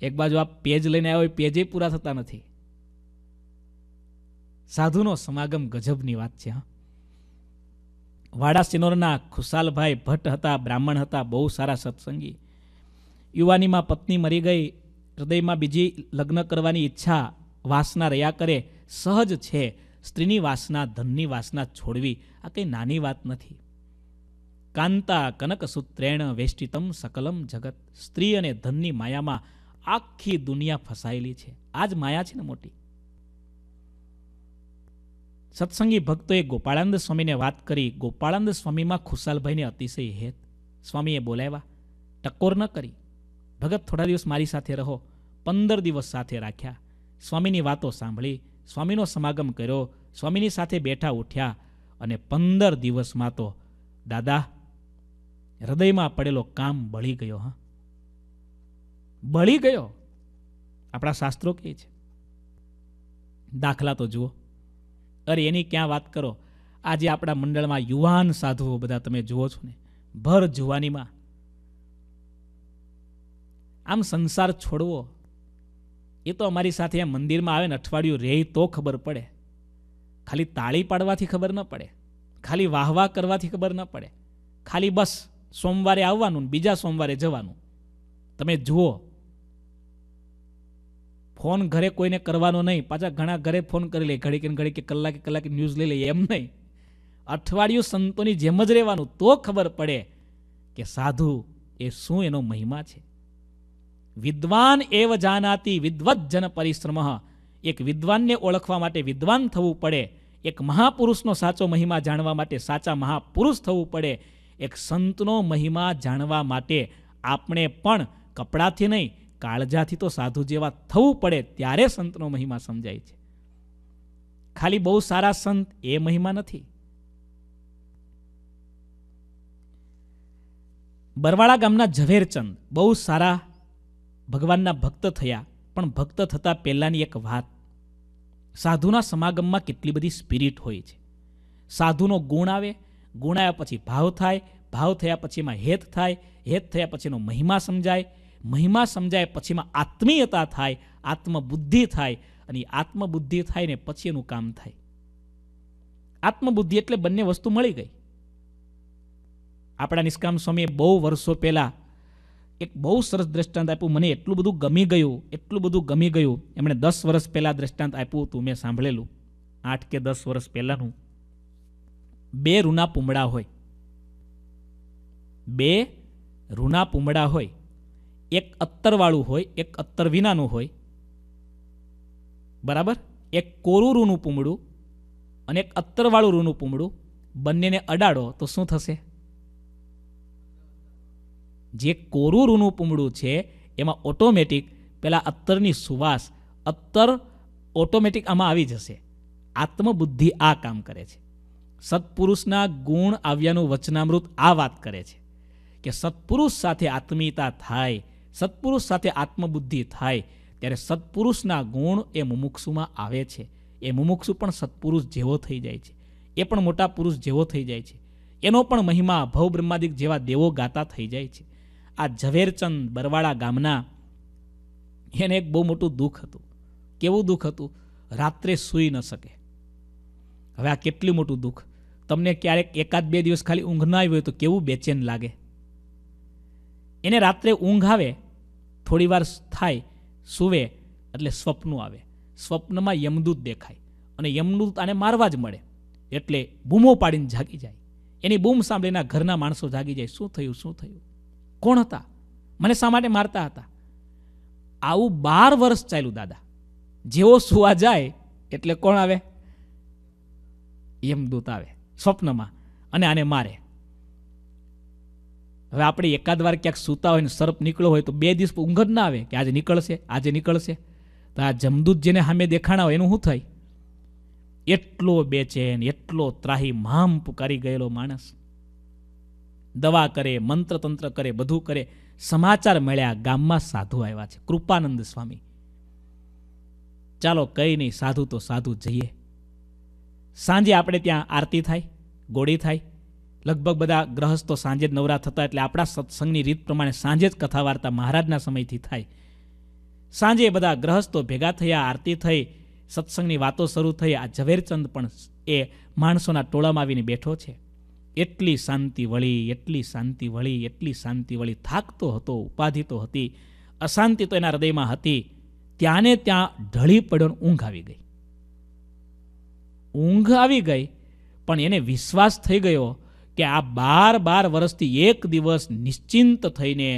Speaker 1: એક બાજુ આ પેજ લઈને આવ્યો એ પેજે પૂરા થતા નથી સાધુનો સમાગમ ગજબની વાત છે હા વાડા સિનોરના ખુશાલભાઈ ભટ્ટ હતા બ્રાહ્મણ હતા બહુ સારા સત્સંગી યુવાનીમાં પત્ની મરી ગઈ હૃદયમાં બીજી લગ્ન કરવાની ઈચ્છા વાસના રહ્યા કરે સહજ છે સ્ત્રીની વાસના ધનની વાસના છોડવી આ કંઈ નાની વાત નથી કાંતા કનકસૂત્રેણ વેષ્ટિતમ સકલમ જગત સ્ત્રી અને ધનની માયામાં આખી દુનિયા ફસાયેલી છે આ જ માયા છે ને મોટી સત્સંગી ભક્તોએ ગોપાળાનંદ સ્વામીને વાત કરી ગોપાળાનંદ સ્વામીમાં ખુશાલભાઈને અતિશય હેત સ્વામીએ બોલાવ્યા ટકોર ન કરી ભગત થોડા દિવસ મારી સાથે રહો પંદર દિવસ સાથે રાખ્યા સ્વામીની વાતો સાંભળી સ્વામીનો સમાગમ કર્યો સ્વામીની સાથે બેઠા ઉઠ્યા અને પંદર દિવસમાં તો દાદા હૃદયમાં પડેલો કામ બળી ગયો હા બળી ગયો આપણા શાસ્ત્રો કહે છે દાખલા તો જુઓ અરે એની ક્યાં વાત કરો આજે આપણા મંડળમાં યુવાન સાધુઓ બધા તમે જુઓ છો ને ભર જુવાનીમાં આમ સંસાર છોડવો એ તો અમારી સાથે આ મંદિરમાં આવે ને અઠવાડિયું રહે તો ખબર પડે ખાલી તાળી પાડવાથી ખબર ન પડે ખાલી વાહવા કરવાથી ખબર ન પડે ખાલી બસ સોમવારે આવવાનું ને બીજા સોમવારે જવાનું તમે જુઓ ફોન ઘરે કોઈને કરવાનો નહીં પાછા ઘણા ઘરે ફોન કરી લે ઘડીકે ઘડીકે કલાકે કલાકે ન્યૂઝ લઈ લઈએ એમ નહીં અઠવાડિયું સંતોની જેમ જ રહેવાનું તો ખબર પડે કે સાધુ એ શું એનો મહિમા છે વિદ્વાન એવ જાનાતી વિદ્વજ્જન પરિશ્રમ એક વિદ્વાનને ઓળખવા માટે વિદ્વાન થવું પડે એક મહાપુરુષનો સાચો મહિમા જાણવા માટે સાચા મહાપુરુષ થવું પડે એક સંતનો મહિમા જાણવા માટે આપણે પણ કપડાથી નહીં કાળજાથી તો સાધુ જેવા થવું પડે ત્યારે સંતનો મહિમા સમજાય છે ખાલી બહુ સારા સંત એ મહિમા નથી બરવાળા ગામના ઝવેરચંદ બહુ સારા ભગવાનના ભક્ત થયા પણ ભક્ત થતાં પહેલાંની એક વાત સાધુના સમાગમમાં કેટલી બધી સ્પિરિટ હોય છે સાધુનો ગુણ આવે ગુણ આવ્યા પછી ભાવ થાય ભાવ થયા પછી એમાં હેત થાય હેત થયા પછી એનો મહિમા સમજાય મહિમા સમજાય પછીમાં આત્મીયતા થાય આત્મબુદ્ધિ થાય અને આત્મબુદ્ધિ થાય ને પછી એનું કામ થાય આત્મબુદ્ધિ એટલે બંને વસ્તુ મળી ગઈ આપણા નિષ્કામ સ્વામીએ બહુ વર્ષો પહેલાં એક બહુ સરસ દ્રષ્ટાંત આપ્યું મને એટલું બધું ગમી ગયું એટલું બધું ગમી ગયું એમણે દસ વર્ષ પહેલાં દ્રષ્ટાંત આપ્યું હતું મેં સાંભળેલું આઠ કે દસ વર્ષ પહેલાંનું બે રૂના પૂમડા હોય બે રૂના પૂમડા હોય એક અત્તરવાળું હોય એક અત્તર વિનાનું હોય બરાબર એક કોરું રૂનું પૂમડું અને એક અત્તરવાળું રૂનું પૂમડું બંનેને અડાડો તો શું થશે જે કોરું રૂનું પૂમડું છે એમાં ઓટોમેટિક પહેલાં અત્તરની સુવાસ અત્તર ઓટોમેટિક આમાં આવી જશે આત્મબુદ્ધિ આ કામ કરે છે સત્પુરુષના ગુણ આવ્યાનું વચનામૃત આ વાત કરે છે કે સત્પુરુષ સાથે આત્મીયતા થાય સત્પુરુષ સાથે આત્મબુદ્ધિ થાય ત્યારે સત્પુરુષના ગુણ એ મુમુક્ષુમાં આવે છે એ મુમુક્ષુ પણ સત્પુરુષ જેવો થઈ જાય છે એ પણ મોટા પુરુષ જેવો થઈ જાય છે એનો પણ મહિમા ભવ બ્રહ્માદિક જેવા દેવો ગાતા થઈ જાય છે આ ઝવેરચંદ બરવાળા ગામના એને એક બહુ મોટું દુઃખ હતું કેવું દુઃખ હતું રાત્રે સૂઈ ન શકે હવે આ કેટલું મોટું દુઃખ તમને ક્યારેક એકાદ બે દિવસ ખાલી ઊંઘ ના આવી હોય તો કેવું બેચેન લાગે એને રાત્રે ઊંઘ આવે થોડી વાર થાય સુવે એટલે સ્વપ્નું આવે સ્વપ્નમાં યમદૂત દેખાય અને યમદૂત આને મારવા જ મળે એટલે બૂમો પાડીને જાગી જાય એની બૂમ સાંભળીને ઘરના માણસો જાગી જાય શું થયું શું થયું કોણ હતા મને શા માટે મારતા હતા આવું બાર વર્ષ ચાલ્યું દાદા જેવો સુવા જાય એટલે કોણ આવે યમદૂત આવે સ્વપ્નમાં અને આને મારે હવે આપણે એકાદ વાર ક્યાંક સૂતા હોય ને સર્પ નીકળ્યો હોય તો બે દિવસ ઊંઘ જ ના આવે કે આજે નીકળશે આજે નીકળશે તો આ જમદૂત જેને સામે દેખાણા હોય એનું શું થાય એટલો બેચેન એટલો ત્રાહી મામ પુકારી ગયેલો માણસ દવા કરે મંત્ર તંત્ર કરે બધું કરે સમાચાર મળ્યા ગામમાં સાધુ આવ્યા છે કૃપાનંદ સ્વામી ચાલો કઈ નહીં સાધુ તો સાધુ જઈએ સાંજે આપણે ત્યાં આરતી થાય ગોળી થાય લગભગ બધા ગ્રહસ્થો સાંજે જ નવરા થતા એટલે આપણા સત્સંગની રીત પ્રમાણે સાંજે જ કથા વાર્તા મહારાજના સમયથી થાય સાંજે બધા ગ્રહસ્થો ભેગા થયા આરતી થઈ સત્સંગની વાતો શરૂ થઈ આ ઝવેરચંદ પણ એ માણસોના ટોળામાં આવીને બેઠો છે એટલી શાંતિ વળી એટલી શાંતિ વળી એટલી શાંતિ વળી થાકતો હતો ઉપાધિ તો હતી અશાંતિ તો એના હૃદયમાં હતી ત્યાંને ત્યાં ઢળી પડ્યો ઊંઘ આવી ગઈ ઊંઘ આવી ગઈ પણ એને વિશ્વાસ થઈ ગયો કે આ બાર બાર વર્ષથી એક દિવસ નિશ્ચિંત થઈને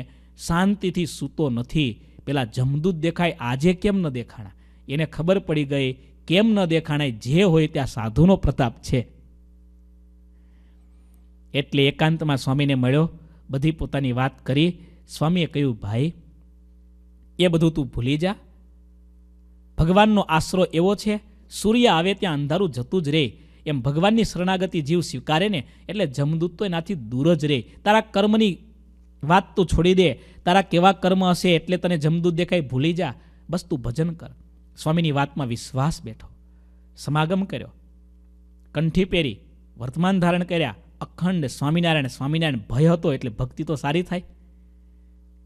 Speaker 1: શાંતિથી સૂતો નથી પેલા જમદૂત દેખાય આજે કેમ ન દેખાણા એને ખબર પડી ગઈ કેમ ન દેખાણાય જે હોય ત્યાં સાધુનો પ્રતાપ છે એટલે એકાંતમાં સ્વામીને મળ્યો બધી પોતાની વાત કરી સ્વામીએ કહ્યું ભાઈ એ બધું તું ભૂલી જા ભગવાનનો આશરો એવો છે સૂર્ય આવે ત્યાં અંધારું જતું જ રહે એમ ભગવાનની શરણાગતિ જીવ સ્વીકારે ને એટલે જમદૂત તો એનાથી દૂર જ રહે તારા કર્મની વાત તું છોડી દે તારા કેવા કર્મ હશે એટલે તને જમદૂત દેખાય ભૂલી જા બસ તું ભજન કર સ્વામીની વાતમાં વિશ્વાસ બેઠો સમાગમ કર્યો કંઠી પહેરી વર્તમાન ધારણ કર્યા અખંડ સ્વામિનારાયણ સ્વામિનારાયણ ભય હતો એટલે ભક્તિ તો સારી થાય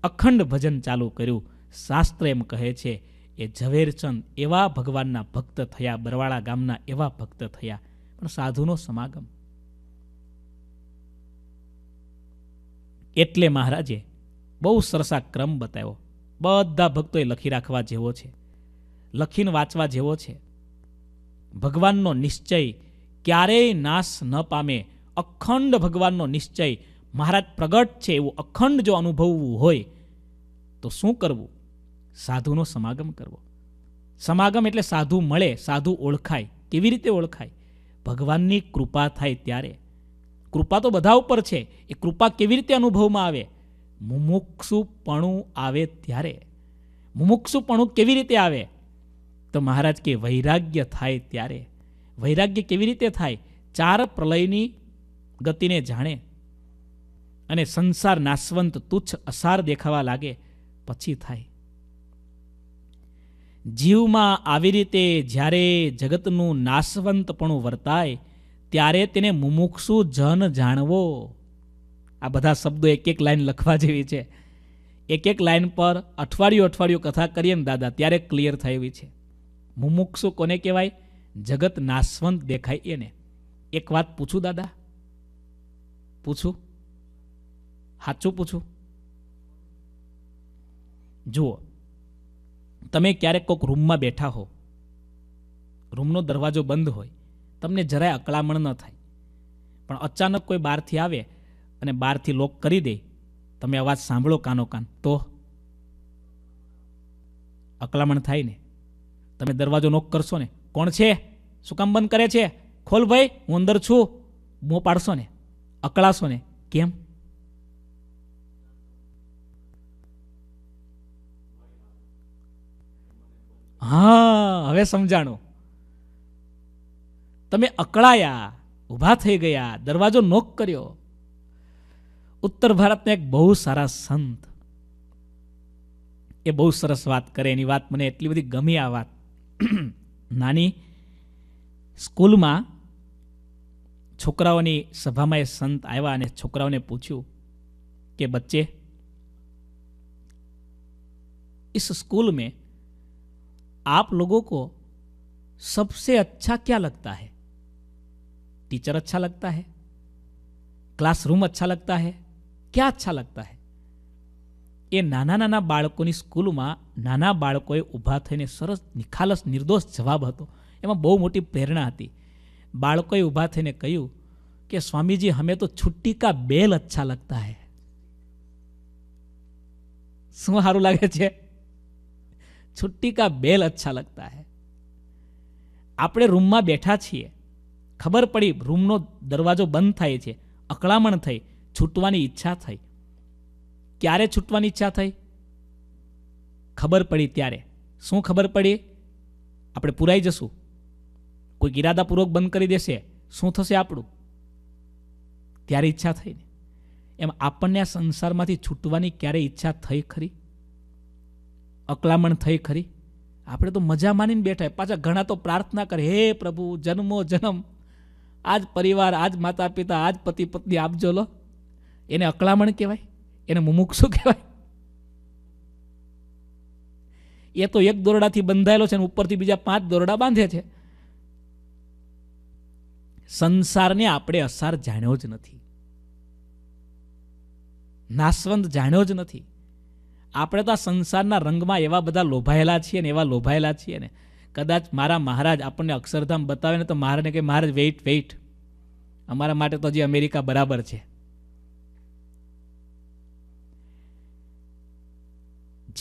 Speaker 1: અખંડ ભજન ચાલુ કર્યું શાસ્ત્ર એમ કહે છે એ ઝવેરચંદ એવા ભગવાનના ભક્ત થયા બરવાળા ગામના એવા ભક્ત થયા પણ સાધુનો સમાગમ એટલે મહારાજે બહુ સરસા ક્રમ બતાવ્યો બધા ભક્તોએ લખી રાખવા જેવો છે લખીને વાંચવા જેવો છે ભગવાનનો નિશ્ચય ક્યારેય નાશ ન પામે અખંડ ભગવાનનો નિશ્ચય મહારાજ પ્રગટ છે એવું અખંડ જો અનુભવવું હોય તો શું કરવું સાધુનો સમાગમ કરવો સમાગમ એટલે સાધુ મળે સાધુ ઓળખાય કેવી રીતે ઓળખાય ભગવાનની કૃપા થાય ત્યારે કૃપા તો બધા ઉપર છે એ કૃપા કેવી રીતે અનુભવમાં આવે મુમુક્ષુપણું આવે ત્યારે મુમુક્ષુપણું કેવી રીતે આવે તો મહારાજ કે વૈરાગ્ય થાય ત્યારે વૈરાગ્ય કેવી રીતે થાય ચાર પ્રલયની ગતિને જાણે અને સંસાર નાશવંત તુચ્છ અસાર દેખાવા લાગે પછી થાય જીવમાં આવી રીતે જ્યારે જગતનું નાશવંતપણું વર્તાય ત્યારે તેને મુમુક્ષુ જન જાણવો આ બધા શબ્દો એક એક લાઈન લખવા જેવી છે એક એક લાઈન પર અઠવાડિયું અઠવાડિયું કથા કરીએ ને દાદા ત્યારે ક્લિયર થઈ છે મુમુક્ષુ કોને કહેવાય જગત નાશવંત દેખાય એને એક વાત પૂછું દાદા પૂછું સાચું પૂછું જુઓ તમે ક્યારેક કોઈક રૂમમાં બેઠા હો રૂમનો દરવાજો બંધ હોય તમને જરાય અકળામણ ન થાય પણ અચાનક કોઈ બહારથી આવે અને બહારથી લોક કરી દે તમે અવાજ સાંભળો કાનો કાન તો અકળામણ થાય ને તમે દરવાજો નોક કરશો ને કોણ છે શું કામ બંધ કરે છે ખોલ ભાઈ હું અંદર છું મોં પાડશો ને અકળાશો ને કેમ હા હવે સમજાણું તમે અકળાયા ઊભા થઈ ગયા દરવાજો નોક કર્યો ઉત્તર ભારતના એક બહુ સારા સંત એ બહુ સરસ વાત કરે એની વાત મને એટલી બધી ગમી આ વાત નાની સ્કૂલમાં છોકરાઓની સભામાં એ સંત આવ્યા અને છોકરાઓને પૂછ્યું કે બચ્ચે ઇસ સ્કૂલ મેં आप लोगों को सबसे अच्छा क्या लगता है टीचर अच्छा लगता है ક્લાસરૂમ અચ્છા લગતા હે ક્યાં અચ્છા લગતા હે એ નાના નાના બાળકોની સ્કૂલમાં નાના બાળકોએ ઊભા થઈને સરસ નિખાલસ નિર્દોષ જવાબ હતો એમાં બહુ મોટી પ્રેરણા હતી બાળકોએ ઊભા થઈને કહ્યું કે સ્વામીજી હમે તો છુટ્ટી કા બેલ અચ્છા લગતા હે શું સારું લાગે છે છુટ્ટી કા બેલ અચ્છા લગતા હૈ આપણે રૂમમાં બેઠા છીએ ખબર પડી રૂમનો દરવાજો બંધ થાય છે અકળામણ થઈ છૂટવાની ઈચ્છા થઈ ક્યારે છૂટવાની ઈચ્છા થઈ ખબર પડી ત્યારે શું ખબર પડી આપણે પુરાઈ જશું કોઈક ઇરાદાપૂર્વક બંધ કરી દેશે શું થશે આપણું ત્યારે ઈચ્છા થઈને એમ આપણને આ સંસારમાંથી છૂટવાની ક્યારે ઈચ્છા થઈ ખરી અકલામણ થઈ ખરી આપણે તો મજા માનીને બેઠા પાછા ઘણા તો પ્રાર્થના કરે હે પ્રભુ જન્મો જન્મ આજ પરિવાર આજ માતા પિતા આજ પતિ પત્ની આપજો લો એને અકળામણ કહેવાય એને મુમુક્ષુ કહેવાય એ તો એક દોરડાથી બંધાયેલો છે અને ઉપરથી બીજા પાંચ દોરડા બાંધે છે સંસારને આપણે અસાર જાણ્યો જ નથી નાસવંત જાણ્યો જ નથી આપણે તો આ સંસારના રંગમાં એવા બધા લોભાયેલા છીએ ને એવા લોભાયેલા છીએ ને કદાચ મારા મહારાજ આપણને અક્ષરધામ બતાવે ને તો મહારાજને કહે મહારાજ વેઇટ વેઇટ અમારા માટે તો હજી અમેરિકા બરાબર છે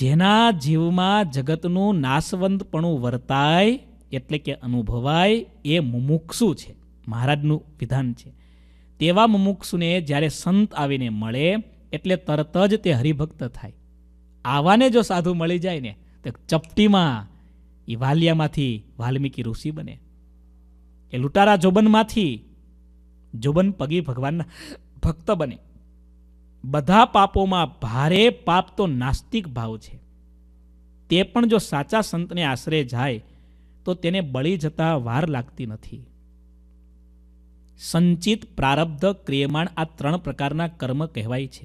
Speaker 1: જેના જીવમાં જગતનું નાશવંતપણું વર્તાય એટલે કે અનુભવાય એ મુમુક્ષુ છે મહારાજનું વિધાન છે તેવા મુમુક્ષુને જ્યારે સંત આવીને મળે એટલે તરત જ તે હરિભક્ત થાય આવાને જો સાધુ મળી જાય ને તો ચપટીમાં એ વાલિયામાંથી વાલ્મીકી ઋષિ બને એ લૂંટારા જોબનમાંથી જોબન પગી ભગવાનના ભક્ત બને બધા પાપોમાં ભારે પાપ તો નાસ્તિક ભાવ છે તે પણ જો સાચા સંતને આશરે જાય તો તેને બળી જતા વાર લાગતી નથી સંચિત પ્રારબ્ધ ક્રિયમાણ આ ત્રણ પ્રકારના કર્મ કહેવાય છે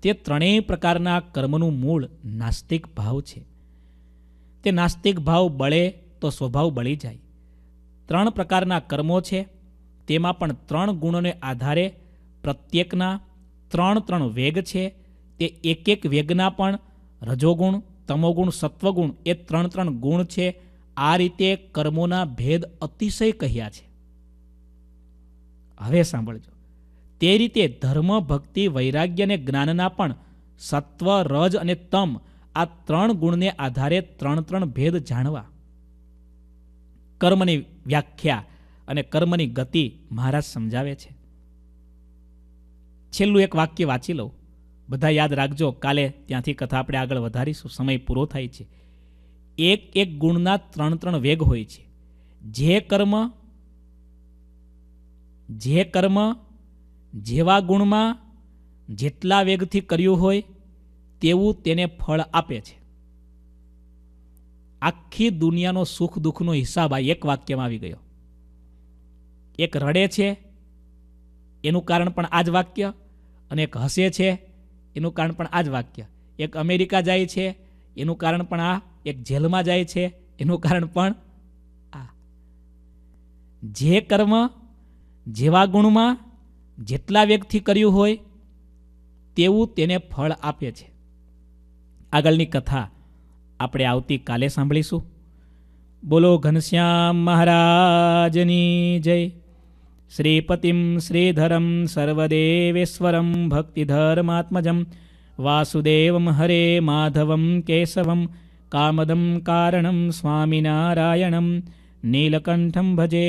Speaker 1: તે ત્રણેય પ્રકારના કર્મનું મૂળ નાસ્તિક ભાવ છે તે નાસ્તિક ભાવ બળે તો સ્વભાવ બળી જાય ત્રણ પ્રકારના કર્મો છે તેમાં પણ ત્રણ ગુણોને આધારે પ્રત્યેકના ત્રણ ત્રણ વેગ છે તે એક એક વેગના પણ રજોગુણ તમોગુણ સત્વગુણ એ ત્રણ ત્રણ ગુણ છે આ રીતે કર્મોના ભેદ અતિશય કહ્યા છે હવે સાંભળજો તે રીતે ધર્મ ભક્તિ વૈરાગ્ય અને જ્ઞાનના પણ સત્વ રજ અને તમ આ ત્રણ ગુણને આધારે ત્રણ ત્રણ ભેદ જાણવા કર્મની વ્યાખ્યા અને કર્મની ગતિ મહારાજ સમજાવે છે છેલ્લું એક વાક્ય વાંચી લઉં બધા યાદ રાખજો કાલે ત્યાંથી કથા આપણે આગળ વધારીશું સમય પૂરો થાય છે એક એક ગુણના ત્રણ ત્રણ વેગ હોય છે જે કર્મ જે કર્મ જેવા ગુણમાં જેટલા વેગથી કર્યું હોય તેવું તેને ફળ આપે છે આખી દુનિયાનો સુખ દુઃખનો હિસાબ આ એક વાક્યમાં આવી ગયો એક રડે છે એનું કારણ પણ આ જ વાક્ય અને એક હસે છે એનું કારણ પણ આ જ વાક્ય એક અમેરિકા જાય છે એનું કારણ પણ આ એક જેલમાં જાય છે એનું કારણ પણ આ જે કર્મ જેવા ગુણમાં જેટલા વ્યક્તિ કર્યું હોય તેવું તેને ફળ આપે છે આગળની કથા આપણે આવતીકાલે સાંભળીશું બોલો ઘનશ્યામ મહારાજની જય શ્રીપતિમ શ્રીધરમ સર્વદેવેશ્વરમ ભક્તિધર્માત્મજમ વાસુદેવમ હરે માધવમ કેશવમ કામદમ કારણમ સ્વામિનારાયણમ નીલકંઠમ ભજે